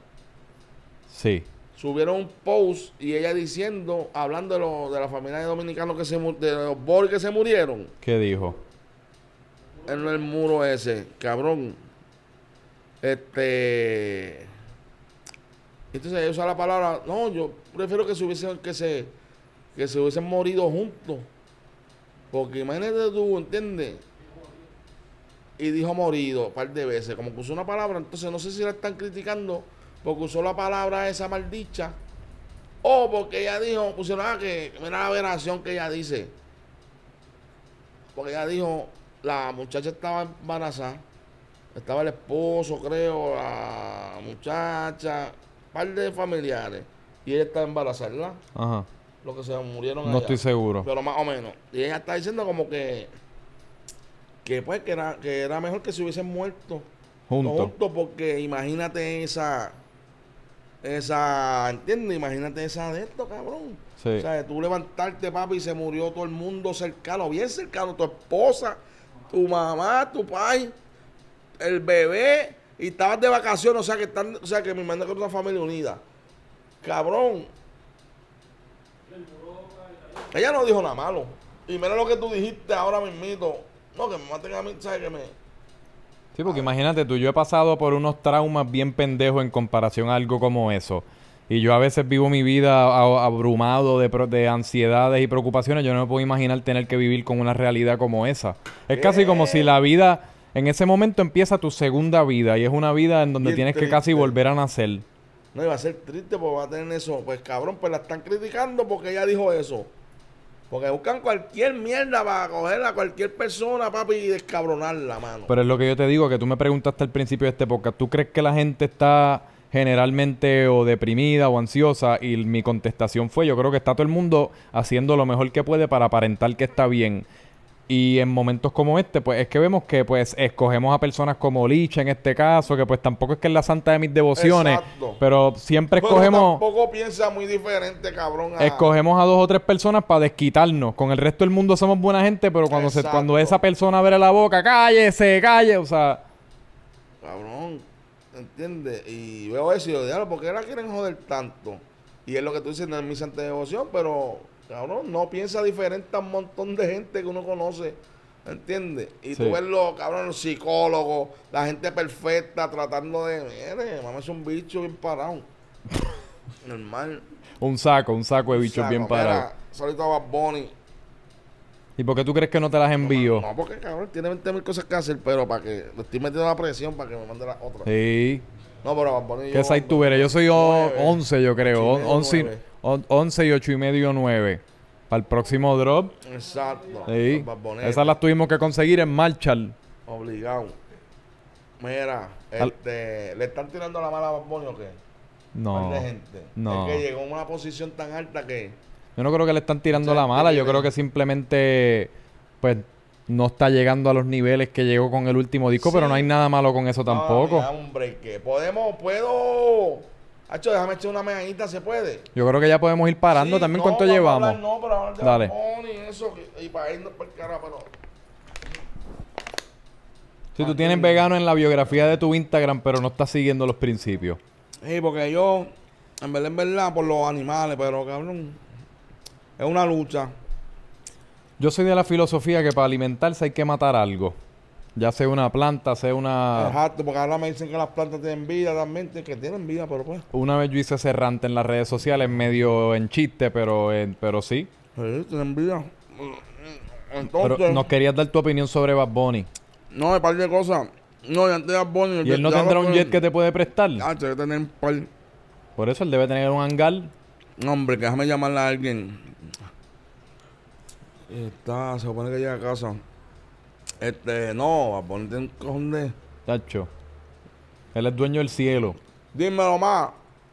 Sí subieron un post y ella diciendo, hablando de, de la familia de dominicanos que se de los que se murieron. ¿Qué dijo? En el muro ese, cabrón. Este. Entonces ella usa la palabra, no, yo prefiero que se hubiesen, que se, que se hubiesen morido juntos. Porque imagínate tú, ¿entiendes? Y dijo morido un par de veces, como puso una palabra, entonces no sé si la están criticando porque usó la palabra esa maldicha, o porque ella dijo, pusieron, ah, que mira la aberración que ella dice. Porque ella dijo, la muchacha estaba embarazada, estaba el esposo, creo, la muchacha, par de familiares, y ella está embarazada, Ajá. lo que se murieron. No estoy seguro. Pero más o menos. Y ella está diciendo como que, que pues, que era, mejor que se hubiesen muerto juntos. Junto porque imagínate esa esa, ¿entiendes? Imagínate esa de esto, cabrón. O sea, tú levantarte, papi, y se murió todo el mundo cercano, bien cercano, tu esposa, tu mamá, tu pai, el bebé, y estabas de vacaciones, o sea que están, o sea que me manda con una familia unida. Cabrón. Ella no dijo nada malo. Y mira lo que tú dijiste ahora mismito. No, que me maten a mí, ¿sabes? Que me Sí, porque imagínate tú, yo he pasado por unos traumas bien pendejos en comparación a algo como eso. Y yo a veces vivo mi vida abrumado de, ansiedades y preocupaciones. Yo no me puedo imaginar tener que vivir con una realidad como esa. Es casi como si la vida, en ese momento empieza tu segunda vida y es una vida en donde tienes que casi volver a nacer. No, iba a ser triste porque va a tener eso. Pues cabrón, pues la están criticando porque ella dijo eso. Porque buscan cualquier mierda para coger a cualquier persona, papi, y la mano. Pero es lo que yo te digo, que tú me preguntaste al principio de este podcast. ¿Tú crees que la gente está generalmente o deprimida o ansiosa? Y mi contestación fue, yo creo que está todo el mundo haciendo lo mejor que puede para aparentar que está bien. Y en momentos como este, pues es que vemos que pues escogemos a personas como Licha en este caso, que pues tampoco es que es la santa de mis devociones, Exacto. pero siempre escogemos... Tampoco piensa muy diferente, cabrón. Escogemos a dos o tres personas para desquitarnos. Con el resto del mundo somos buena gente, pero cuando, se, cuando esa persona abre la boca, cállese, cállese, o sea... Cabrón, ¿entiendes? Y veo eso y digo, ¿por qué la quieren joder tanto? Y es lo que tú dices, no es mi santa devoción, pero Cabrón, no piensa diferente a un montón de gente que uno conoce. ¿Entiendes? Y tú ves los cabrón, los psicólogos, la gente perfecta tratando de. Mire, mamá es un bicho bien parado. <laughs> Normal. Un saco, un saco de bichos bien parados. Solito a Bad ¿Y por qué tú crees que no te las envío? No, porque cabrón, tiene 20 mil cosas que hacer, pero para que le estoy metiendo la presión para que me mande las otras. Sí. No, pero Bad ¿Qué size tú eres? Yo soy 11, yo creo. 11, 11 y 8 y medio 9 para el próximo drop. Exacto. Esas las tuvimos que conseguir en Marchal. Obligado. Mira, este, ¿le están tirando la mala a Bad o qué? No. De gente. No. Es que llegó a una posición tan alta que. Yo no creo que le están tirando la mala. Yo creo que simplemente. Pues no está llegando a los niveles que llegó con el último disco, pero no hay nada malo con eso tampoco. hombre, que podemos, puedo Hacho, déjame echar una meadita, ¿se puede? Yo creo que ya podemos ir parando también cuánto llevamos. Hablar, no, pero Dale. para Si tú tienes vegano en la biografía de tu Instagram, pero no estás siguiendo los principios. Sí, porque yo, en verdad, en verdad, por los animales, pero cabrón, es una lucha. Yo soy de la filosofía que para alimentarse hay que matar algo. Ya sé una planta, sé una. Exacto, porque ahora me dicen que las plantas tienen vida realmente, que tienen vida, pero pues. Una vez yo hice cerrante en las redes sociales, medio en chiste, pero, eh, pero sí. Sí, tienen vida. Mm, mm, entonces, pero nos querías dar tu opinión sobre Bad Bunny. No, de par de cosas. No, ya antes de Bad Bunny. ¿Y él no tendrá un jet que te puede prestar? Ah, debe tener un par. Por eso él debe tener un hangar. No, hombre, que déjame llamarle a alguien. Está, se supone que llega a casa. Este, no, a ponerte un cojón Tacho. Él es dueño del cielo. Dímelo más.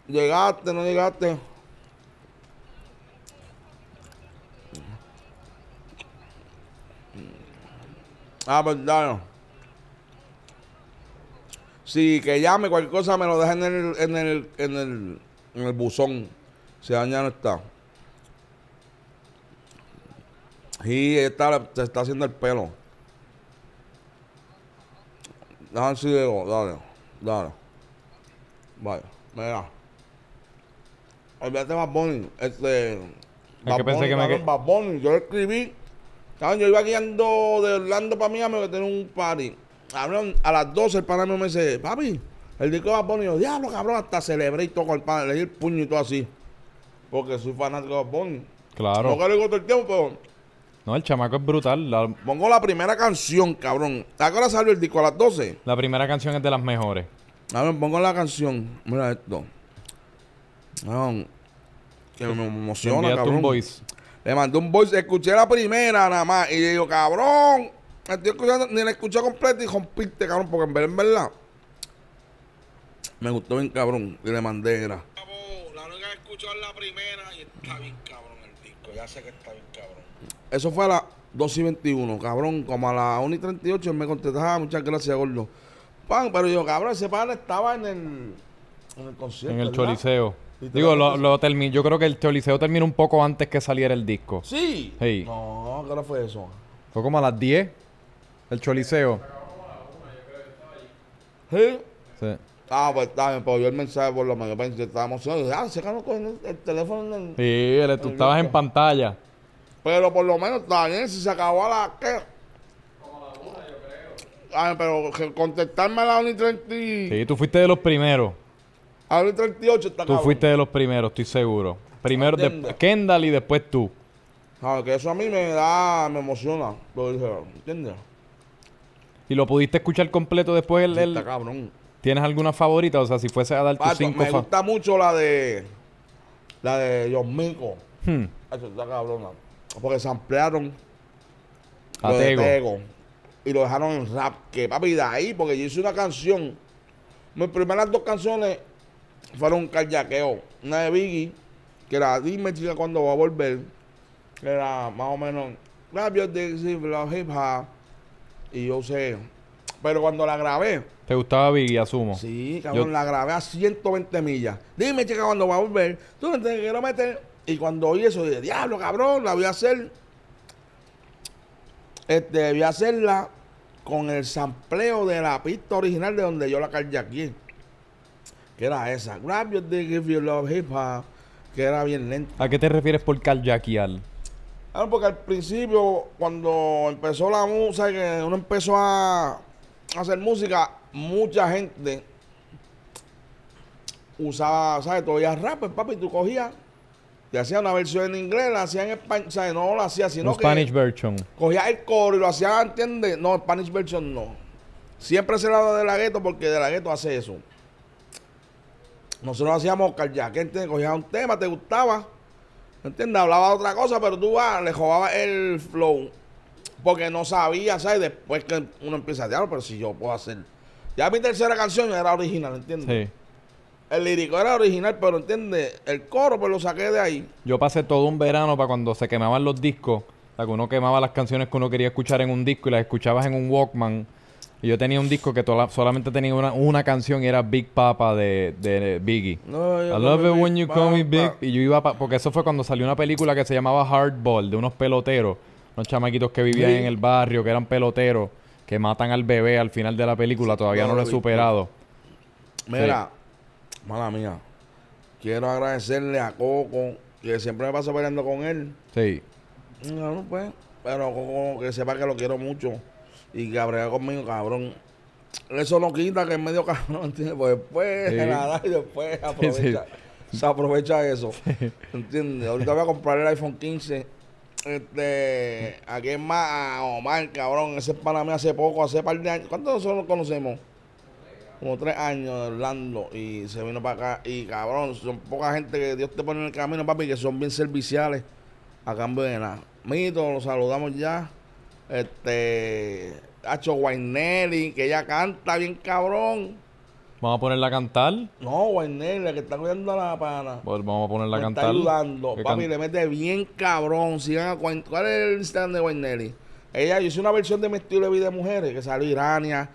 ¿Llegaste, no llegaste? Ah, verdad pues, si que llame cualquier cosa, me lo dejen en el, en el, en el, en el buzón. Si daña no está. Y está, se está haciendo el pelo. Dale, si dale, dale. Vale, mira. Olvídate Bad Bunny. Este. Bad que pensé que me Bad Bunny. Yo escribí. ¿Saben? Yo iba guiando de Orlando para mí que tenía un party. a las 12 el pana me dice, papi, el disco de Bad Bunny. Yo, diablo, cabrón, hasta celebré y toco el party, Le di el puño y todo así. Porque soy fanático de Bad Claro. No que lo con el tiempo, pero no, el chamaco es brutal. Pongo la primera canción, cabrón. ¿A qué hora salió el disco? ¿A las 12? La primera canción es de las mejores. A ver, pongo la canción. Mira esto. Cabrón. Que me emociona, Le cabrón. un voice. Le mandé un voice. Escuché la primera nada más. Y digo, cabrón. Estoy escuchando, ni la escuché completa y rompiste, cabrón. Porque en verdad, en verdad. Me gustó bien, cabrón. Y le mandé, era. La única que escuchó es la primera y está bien, cabrón, el disco. Ya sé que está eso fue a las 2 y 21, cabrón. Como a las 1 y 38 él me contestaba, ah, muchas gracias, gordo. Pan, pero yo, cabrón, ese pan estaba en el, en el concierto. En el Choliseo. Digo, lo, lo yo creo que el Choliseo terminó un poco antes que saliera el disco. Sí. No, ¿qué hora fue eso? Fue como a las 10, el Choliseo. ¿Sí? Sí. Ah, pues está bien, pero pues, yo el mensaje por lo menos, yo pensé, estaba emocionado. Ah, se acabó con el, teléfono en el, Sí, tú estabas en pantalla. Pero por lo menos también, si se acabó la ¿qué? Como la una, yo creo. Ay, pero contestarme a la 1 y Sí, tú fuiste de los primeros. A la 38 está Tú fuiste de los primeros, estoy seguro. Primero Kendall y después tú. Sabes ah, que eso a mí me da, me emociona. Lo dije, ¿entiendes? ¿Y lo pudiste escuchar completo después el, el... Está cabrón. ¿Tienes alguna favorita? O sea, si fuese a dar cinco... Me gusta mucho la de... La de Yosmico. Hmm. Eso está cabrón. Porque se ampliaron lo de Y lo dejaron en rap. Que papi, de ahí, porque yo hice una canción. Mis primeras dos canciones fueron carjaqueo. Una de Biggie, que era Dime chica cuando va a volver. Que era más o menos Grab your Dixie, hip hop. Y yo sé. Pero cuando la grabé. ¿Te gustaba Biggie, asumo? Sí, la grabé a 120 millas. Dime chica cuando va a volver. Tú no que quiero meter y cuando oí eso, dije, diablo, cabrón, la voy a hacer. Este, voy a hacerla con el sampleo de la pista original de donde yo la cargué aquí. Que era esa. Grab your dick if you love hip hop. Que era bien lenta. ¿A qué te refieres por carjackear? Claro, ah, porque al principio, cuando empezó la música, uno empezó a hacer música, mucha gente usaba, ¿sabes? Todavía rap, pues, papi, tú cogías te hacía una versión en inglés, la hacían en español, o sea, no la hacía, sino no que... Spanish version. Cogía el coro y lo hacía, ¿entiendes? No, Spanish version no. Siempre se la de la gueto porque de la gueto hace eso. Nosotros hacíamos ¿qué ¿entiendes? Cogía un tema, te gustaba, ¿entiendes? Hablaba de otra cosa, pero tú le jugabas el flow. Porque no sabías, ¿sabes? Después que uno empieza a tearlo pero si yo puedo hacer... Ya mi tercera canción era original, ¿entiendes? Sí. El lírico era original, pero entiende, el coro pues lo saqué de ahí. Yo pasé todo un verano para cuando se quemaban los discos, o que uno quemaba las canciones que uno quería escuchar en un disco y las escuchabas en un Walkman. Y yo tenía un disco que solamente tenía una, canción y era Big Papa de, Biggie. I love it when you call me Big. Y yo iba porque eso fue cuando salió una película que se llamaba Hardball de unos peloteros, unos chamaquitos que vivían en el barrio, que eran peloteros, que matan al bebé al final de la película. Todavía no lo he superado. Mira, mala mía, quiero agradecerle a Coco, que siempre me paso peleando con él. Sí. No, pues, pero Coco, que sepa que lo quiero mucho y que abrega conmigo, cabrón. Eso no quita que es medio <laughs> cabrón, ¿entiendes? Pues después nada y después aprovecha. Se aprovecha eso. ¿Entiendes? Ahorita voy a comprar el iPhone 15. Este, aquí es más o Omar, cabrón. Ese es para mí hace poco, hace par de años. ¿Cuántos nosotros nos conocemos? como tres años hablando... y se vino para acá. Y cabrón, son poca gente que Dios te pone en el camino, papi, que son bien serviciales ...acá en de Mito, lo saludamos ya. Este. Hacho Guainelli, que ella canta bien cabrón. ¿Vamos a ponerla a cantar? No, Guainelli, la que está cuidando a la pana. Pues vamos a ponerla a cantar. Está ayudando. Papi, le mete bien cabrón. Sigan a ¿Cuál es el Instagram de Guainelli? Ella, yo hice una versión de mi estilo de vida de mujeres, que salió Irania,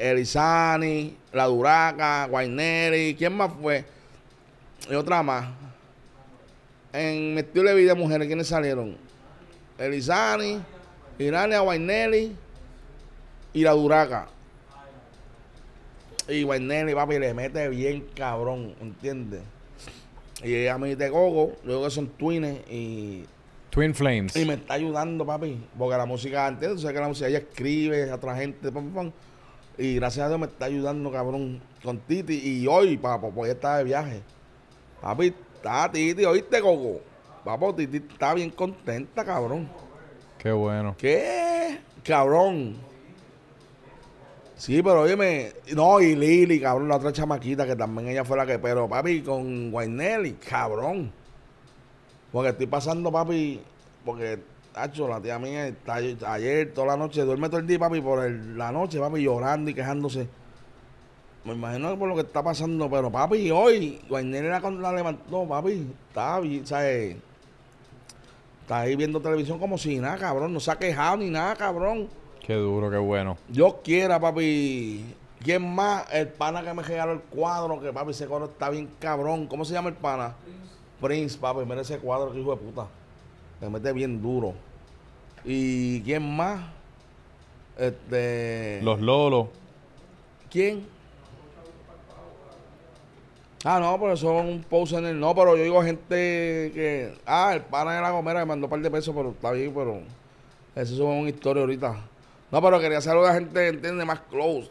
Elizani, La Duraca, Guaineri, ¿quién más fue? Y otra más. En mi estilo de vida mujeres, ¿quiénes salieron? Elizani, Irania, Guaineri y La Duraca. Y Guaineri, papi, le mete bien cabrón, ¿entiendes? Y ella me dice, Gogo, luego que son twines y y me está ayudando, papi. Porque la música antes, tú sabes que la música ella escribe a otra gente, Y gracias a Dios me está ayudando, cabrón, con Titi. Y hoy, papo, pues está de viaje. Papi, está Titi, oíste, coco? Papo, Titi está bien contenta, cabrón. Qué bueno. ¿Qué? Cabrón. Sí, pero oye, no, y Lili, cabrón, la otra chamaquita que también ella fue la que, pero papi, con y cabrón. Porque estoy pasando, papi, porque, tacho, la tía mía está, ayer, toda la noche, duerme todo el día, papi, por la noche, papi, llorando y quejándose. Me imagino por lo que está pasando, pero papi, hoy, cuando la levantó, papi, está bien, ¿sabes? Está ahí viendo televisión como si nada, cabrón. No se ha quejado ni nada, cabrón. Qué duro, qué bueno. Yo quiera, papi. ¿Quién más? El pana que me regaló el cuadro, que papi, se cuadro está bien cabrón. ¿Cómo se llama el pana? Prince, papi, mira ese cuadro que hijo de puta. Se mete bien duro. ¿Y quién más? Este. Los Lolos. ¿Quién? Ah, no, pero son un pose en el. No, pero yo digo gente que. Ah, el pana de la Gomera me mandó un par de pesos, pero está bien, pero. Eso es una historia ahorita. No, pero quería hacer algo la gente entiende más close.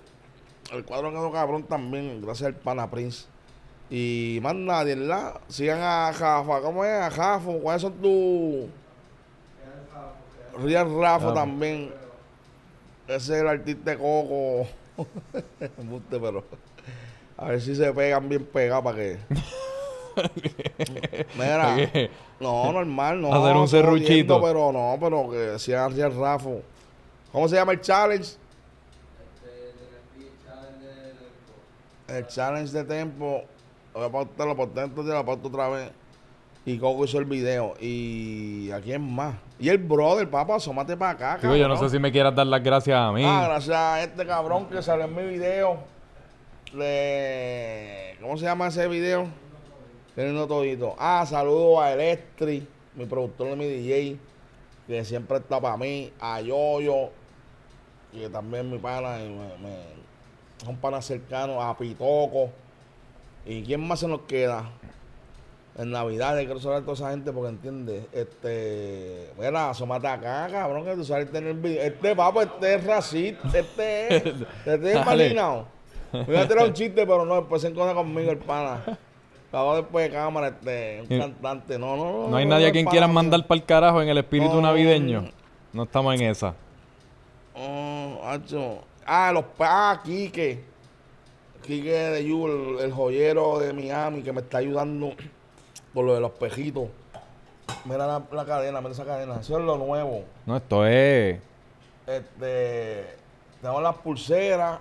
El cuadro quedó cabrón también, gracias al pana Prince. Y más nadie, ¿verdad? Sigan a Jafa. ¿Cómo es? A Jafo. ¿Cuáles son tus...? Real Rafa también. Ese es el artista de Coco. <laughs> Buste, pero... A ver si se pegan bien pegados para que... <laughs> Mira, no, normal, no. Hacer un serruchito. Pero no, pero que sea Real Rafa. ¿Cómo se llama el challenge? Este, el challenge de tempo voy a la pauto otra vez. Y Coco hizo el video. ¿Y a quién más? Y el brother, papá, asómate para acá. yo no sé si me quieras dar las gracias a mí. Ah, gracias a este cabrón que salió en mi video. ¿Cómo se llama ese video? Teniendo todito. Ah, saludo a Electri, mi productor de mi DJ, que siempre está para mí. A Yoyo, que también mi pana, y un pana cercano. A Pitoco ¿Y quién más se nos queda? En Navidad, quiero saber a toda esa gente porque entiende. Este. Mira, mata acá, cabrón, que tú saliste en el video. Este papo, este es racista, este es. <laughs> Este es malinao Voy a tirar un <laughs> chiste, pero no, después se encuentra conmigo el pana. Acabo después de cámara, este, un cantante. No, no, no. No hay nadie a quien quieran mandar para el carajo en el espíritu navideño. No estamos en esa. Oh, ancho. Ah, los. Ah, Quique. Quique de Yu, el, joyero de Miami, que me está ayudando <clears throat> por lo de los pejitos. Mira la, cadena, mira esa cadena. Eso es lo nuevo. No, esto es. Este, tenemos las pulseras,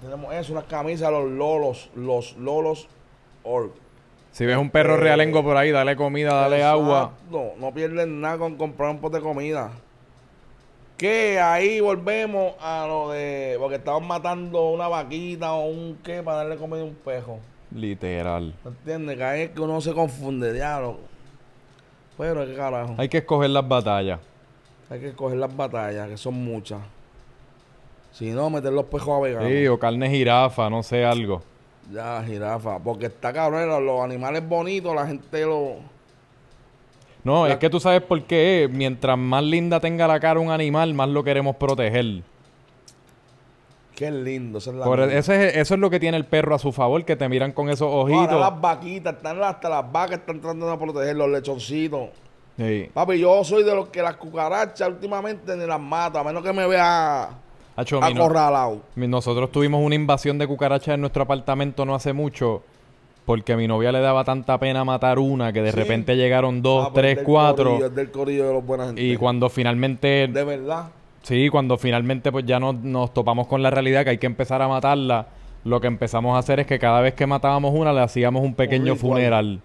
tenemos eso, unas camisas, los lolos, los lolos org. Si ves un perro eh, realengo por ahí, dale comida, dale agua. No, no pierden nada con comprar un poco de comida. Que ahí volvemos a lo de. Porque estaban matando una vaquita o un qué para darle comida a un pejo. Literal. ¿Entiendes? Que uno se confunde, diablo. Pero qué carajo. Hay que escoger las batallas. Hay que escoger las batallas, que son muchas. Si no, meter los pejos a vegano. Sí, o carne jirafa, no sé, algo. Ya, jirafa. Porque está cabrón, los animales bonitos, la gente lo no, es que tú sabes por qué. Mientras más linda tenga la cara un animal, más lo queremos proteger. Qué lindo. ese eso es lo que tiene el perro a su favor, que te miran con esos ojitos. Ahora las vaquitas, están hasta las vacas están tratando de proteger los lechoncitos. Sí. Papi, yo soy de los que las cucarachas últimamente ni las mato, a menos que me vea acorralado. nosotros tuvimos una invasión de cucarachas en nuestro apartamento no hace mucho porque a mi novia le daba tanta pena matar una que de repente llegaron ah, dos, pues, tres, cuatro. del los Y cuando finalmente. De verdad. Sí, cuando finalmente pues ya nos, nos topamos con la realidad que hay que empezar a matarla, lo que empezamos a hacer es que cada vez que matábamos una le hacíamos un pequeño funeral.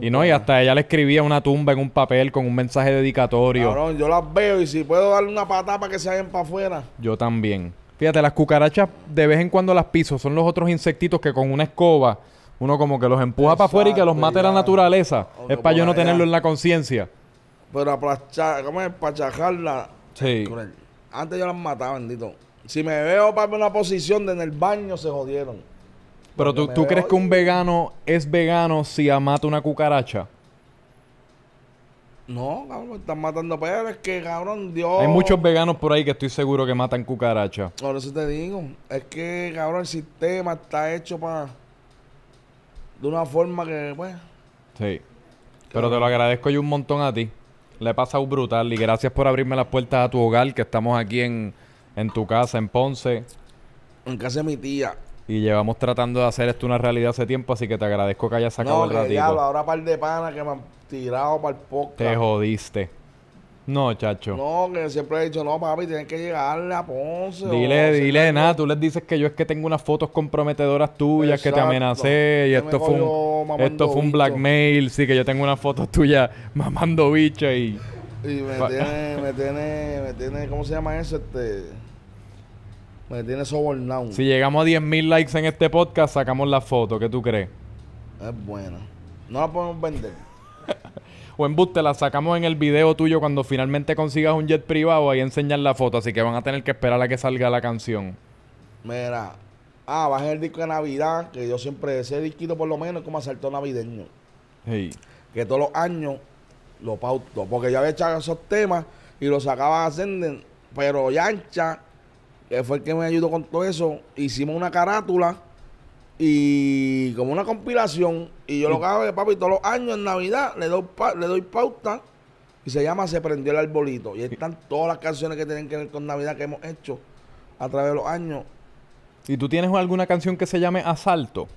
Y no, y hasta ella le escribía una tumba en un papel con un mensaje dedicatorio. Cabrón, yo las veo y si puedo darle una patada para que se vayan para afuera. Yo también. Fíjate, las cucarachas de vez en cuando las piso. Son los otros insectitos que con una escoba uno como que los empuja para afuera y que los mate la naturaleza. es para pues yo no tenerlo en la conciencia. Pero aplastar, ¿cómo es? Pachajarla. Sí. Antes yo las mataba, bendito. Si me veo para una posición de en el baño, se jodieron. Pero tú, crees que un vegano es vegano si mata una cucaracha. No, cabrón, están matando perros es que cabrón, Dios. Hay muchos veganos por ahí que estoy seguro que matan cucaracha. Por eso te digo, es que cabrón, el sistema está hecho para de una forma que, pues... Sí. Pero te lo agradezco yo un montón a ti. Le he pasado brutal y gracias por abrirme las puertas a tu hogar, que estamos aquí en, tu casa, en Ponce. En casa de mi tía. Y llevamos tratando de hacer esto una realidad hace tiempo, así que te agradezco que hayas sacado no, el ahora par de panas que me han tirado para el podcast. Te jodiste. No, chacho. No, que siempre he dicho, no, papi, tienes que llegarle a Ponce. Dile, dile, nada, tú les dices que yo es que tengo unas fotos comprometedoras tuyas, que te amenacé, y esto fue, un, esto fue un blackmail, sí, que yo tengo unas fotos tuyas mamando bicho y... Y me tiene, me tiene, me tiene, ¿cómo se llama eso? Este... Me tiene sobornado. Si llegamos a 10.000 likes en este podcast, sacamos la foto, ¿qué tú crees? Es buena. No la podemos vender o en te la sacamos en el video tuyo cuando finalmente consigas un jet privado, ahí enseñar la foto, así que van a tener que esperar a que salga la canción. Mira, ah, bajé el disco de Navidad, que yo siempre, ese disquito por lo menos como acertó navideño. Sí. Que todos los años lo pauto, porque ya había echado esos temas y los sacaba a pero Yancha, que fue el que me ayudó con todo eso, hicimos una carátula y como una compilación. Y yo lo que hago es, papi, todos los años en Navidad le doy, le doy pauta y se llama Se prendió el arbolito. Y ahí están todas las canciones que tienen que ver con Navidad que hemos hecho a través de los años. ¿Y tú tienes alguna canción que se llame Asalto?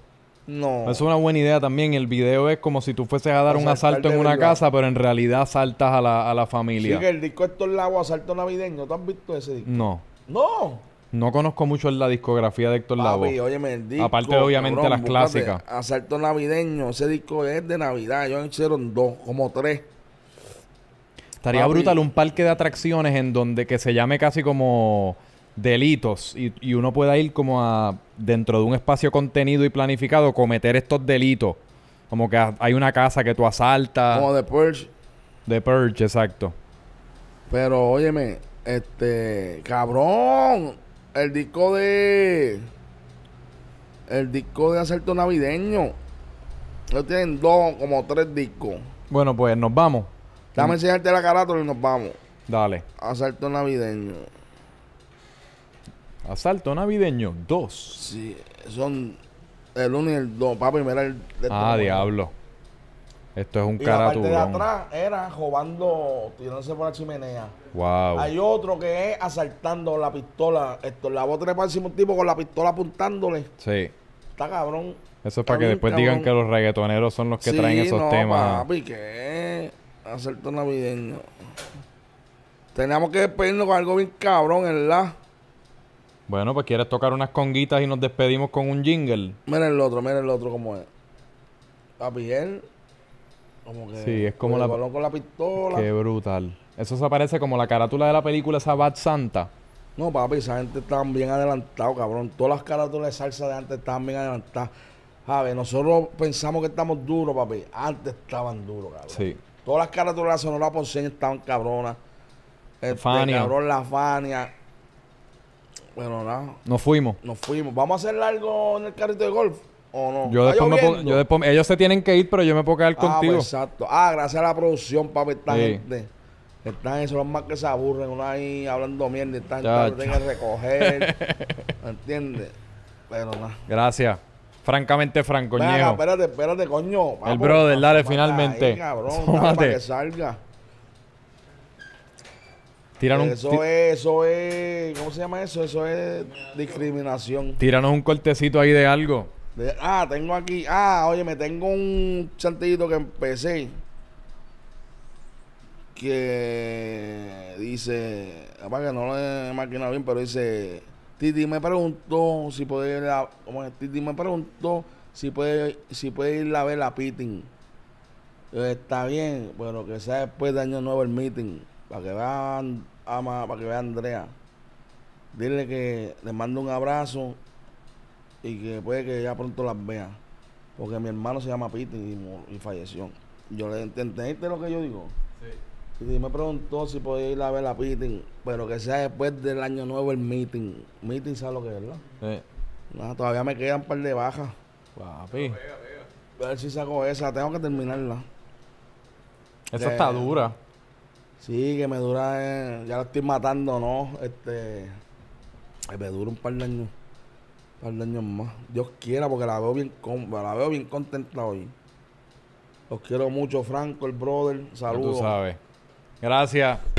No. es una buena idea también. El video es como si tú fueses a dar un asalto en una casa, pero en realidad asaltas a la, a la familia. Sí, que el disco esto es lago, asalto navideño. ¿Tú has visto ese disco? No. No. No conozco mucho la discografía de Héctor Lavoe. Aparte, obviamente, las clásicas. Asalto navideño. Ese disco es de Navidad. Yo hicieron dos, como tres. Estaría brutal un parque de atracciones en donde que se llame casi como delitos y, y, uno pueda ir como a dentro de un espacio contenido y planificado cometer estos delitos. Como que hay una casa que tú asaltas. Como de Purge. The Purge, exacto. Pero óyeme, este, cabrón, el disco de. El disco de Asalto navideño. Ellos tienen dos, como tres discos. Bueno, pues nos vamos. Dame enseñarte la carátula y nos vamos. Dale. Asalto navideño. Asalto navideño dos Sí, son el uno y el dos para mira el. Este ah, diablo. Esto es un carátula. La parte de atrás era robando, tirándose por la chimenea. Hay otro que es asaltando la pistola. Esto, la voz de máximo tipo con la pistola apuntándole. Sí. Está cabrón. Eso es para que después digan que los reggaetoneros son los que traen esos no, temas. Papi, ¿qué? Asalto navideño. Teníamos que despedirnos con algo bien cabrón, la Bueno, pues quieres tocar unas conguitas y nos despedimos con un jingle. Miren el otro, miren el otro como es. Papi, él. Como Sí, es como la. Con la pistola. Qué brutal. Eso se aparece como la carátula de la película, esa Bad Santa. No, papi, esa gente está bien adelantada, cabrón. Todas las carátulas de salsa de antes están bien adelantadas. ver, Nosotros pensamos que estamos duros, papi. Antes estaban duros, cabrón. Sí. Todas las carátulas de la Sonora Ponceña estaban cabronas. Este, Fania. Cabrón, la Fania. Bueno, nada. Nos fuimos. Nos fuimos. ¿Vamos a hacer largo en el carrito de golf? ¿O no? Yo después, me Ellos se tienen que ir, pero yo me puedo quedar ah, pues, contigo. exacto. Ah, gracias a la producción, papi, esta gente. Están esos los más que se aburren, uno ahí hablando mierda, están que recoger. ¿me <laughs> ¿Entiendes? Pero nada. Gracias. Francamente, Franco. Venga, espérate, espérate, coño. el brother, dale, finalmente. Ahí, <laughs> cabrón, para que salga. eso es, eso es, ¿cómo se llama eso? Eso es discriminación. Tíranos un cortecito ahí de algo. ah, tengo aquí, ah, oye, me tengo un chantillito que empecé que dice, capaz que no lo he maquinado bien, pero dice, Titi me preguntó si puede ir a, Titi me preguntó si puede, si puede ir a ver la pitting. Está bien, pero que sea después de año nuevo el meeting, para que vean para que vea a Andrea. Dile que le mando un abrazo y que puede que ya pronto las vea. Porque mi hermano se llama Pitting y, falleció. Yo le entendiste lo que yo digo y me preguntó si podía ir a ver la meeting, pero que sea después del año nuevo el meeting. Meeting, ¿sabes lo que es, no? Sí. No, todavía me quedan un par de bajas. Papi. A ver si saco esa, tengo que terminarla. Esa eh, está dura. Sí, que me dura, eh, ya la estoy matando, ¿no? Este, me dura un par de años, un par de años más. Dios quiera, porque la veo bien, la veo bien contenta hoy. Los quiero mucho, Franco, el brother. Saludos. Tú sabes. Gracias.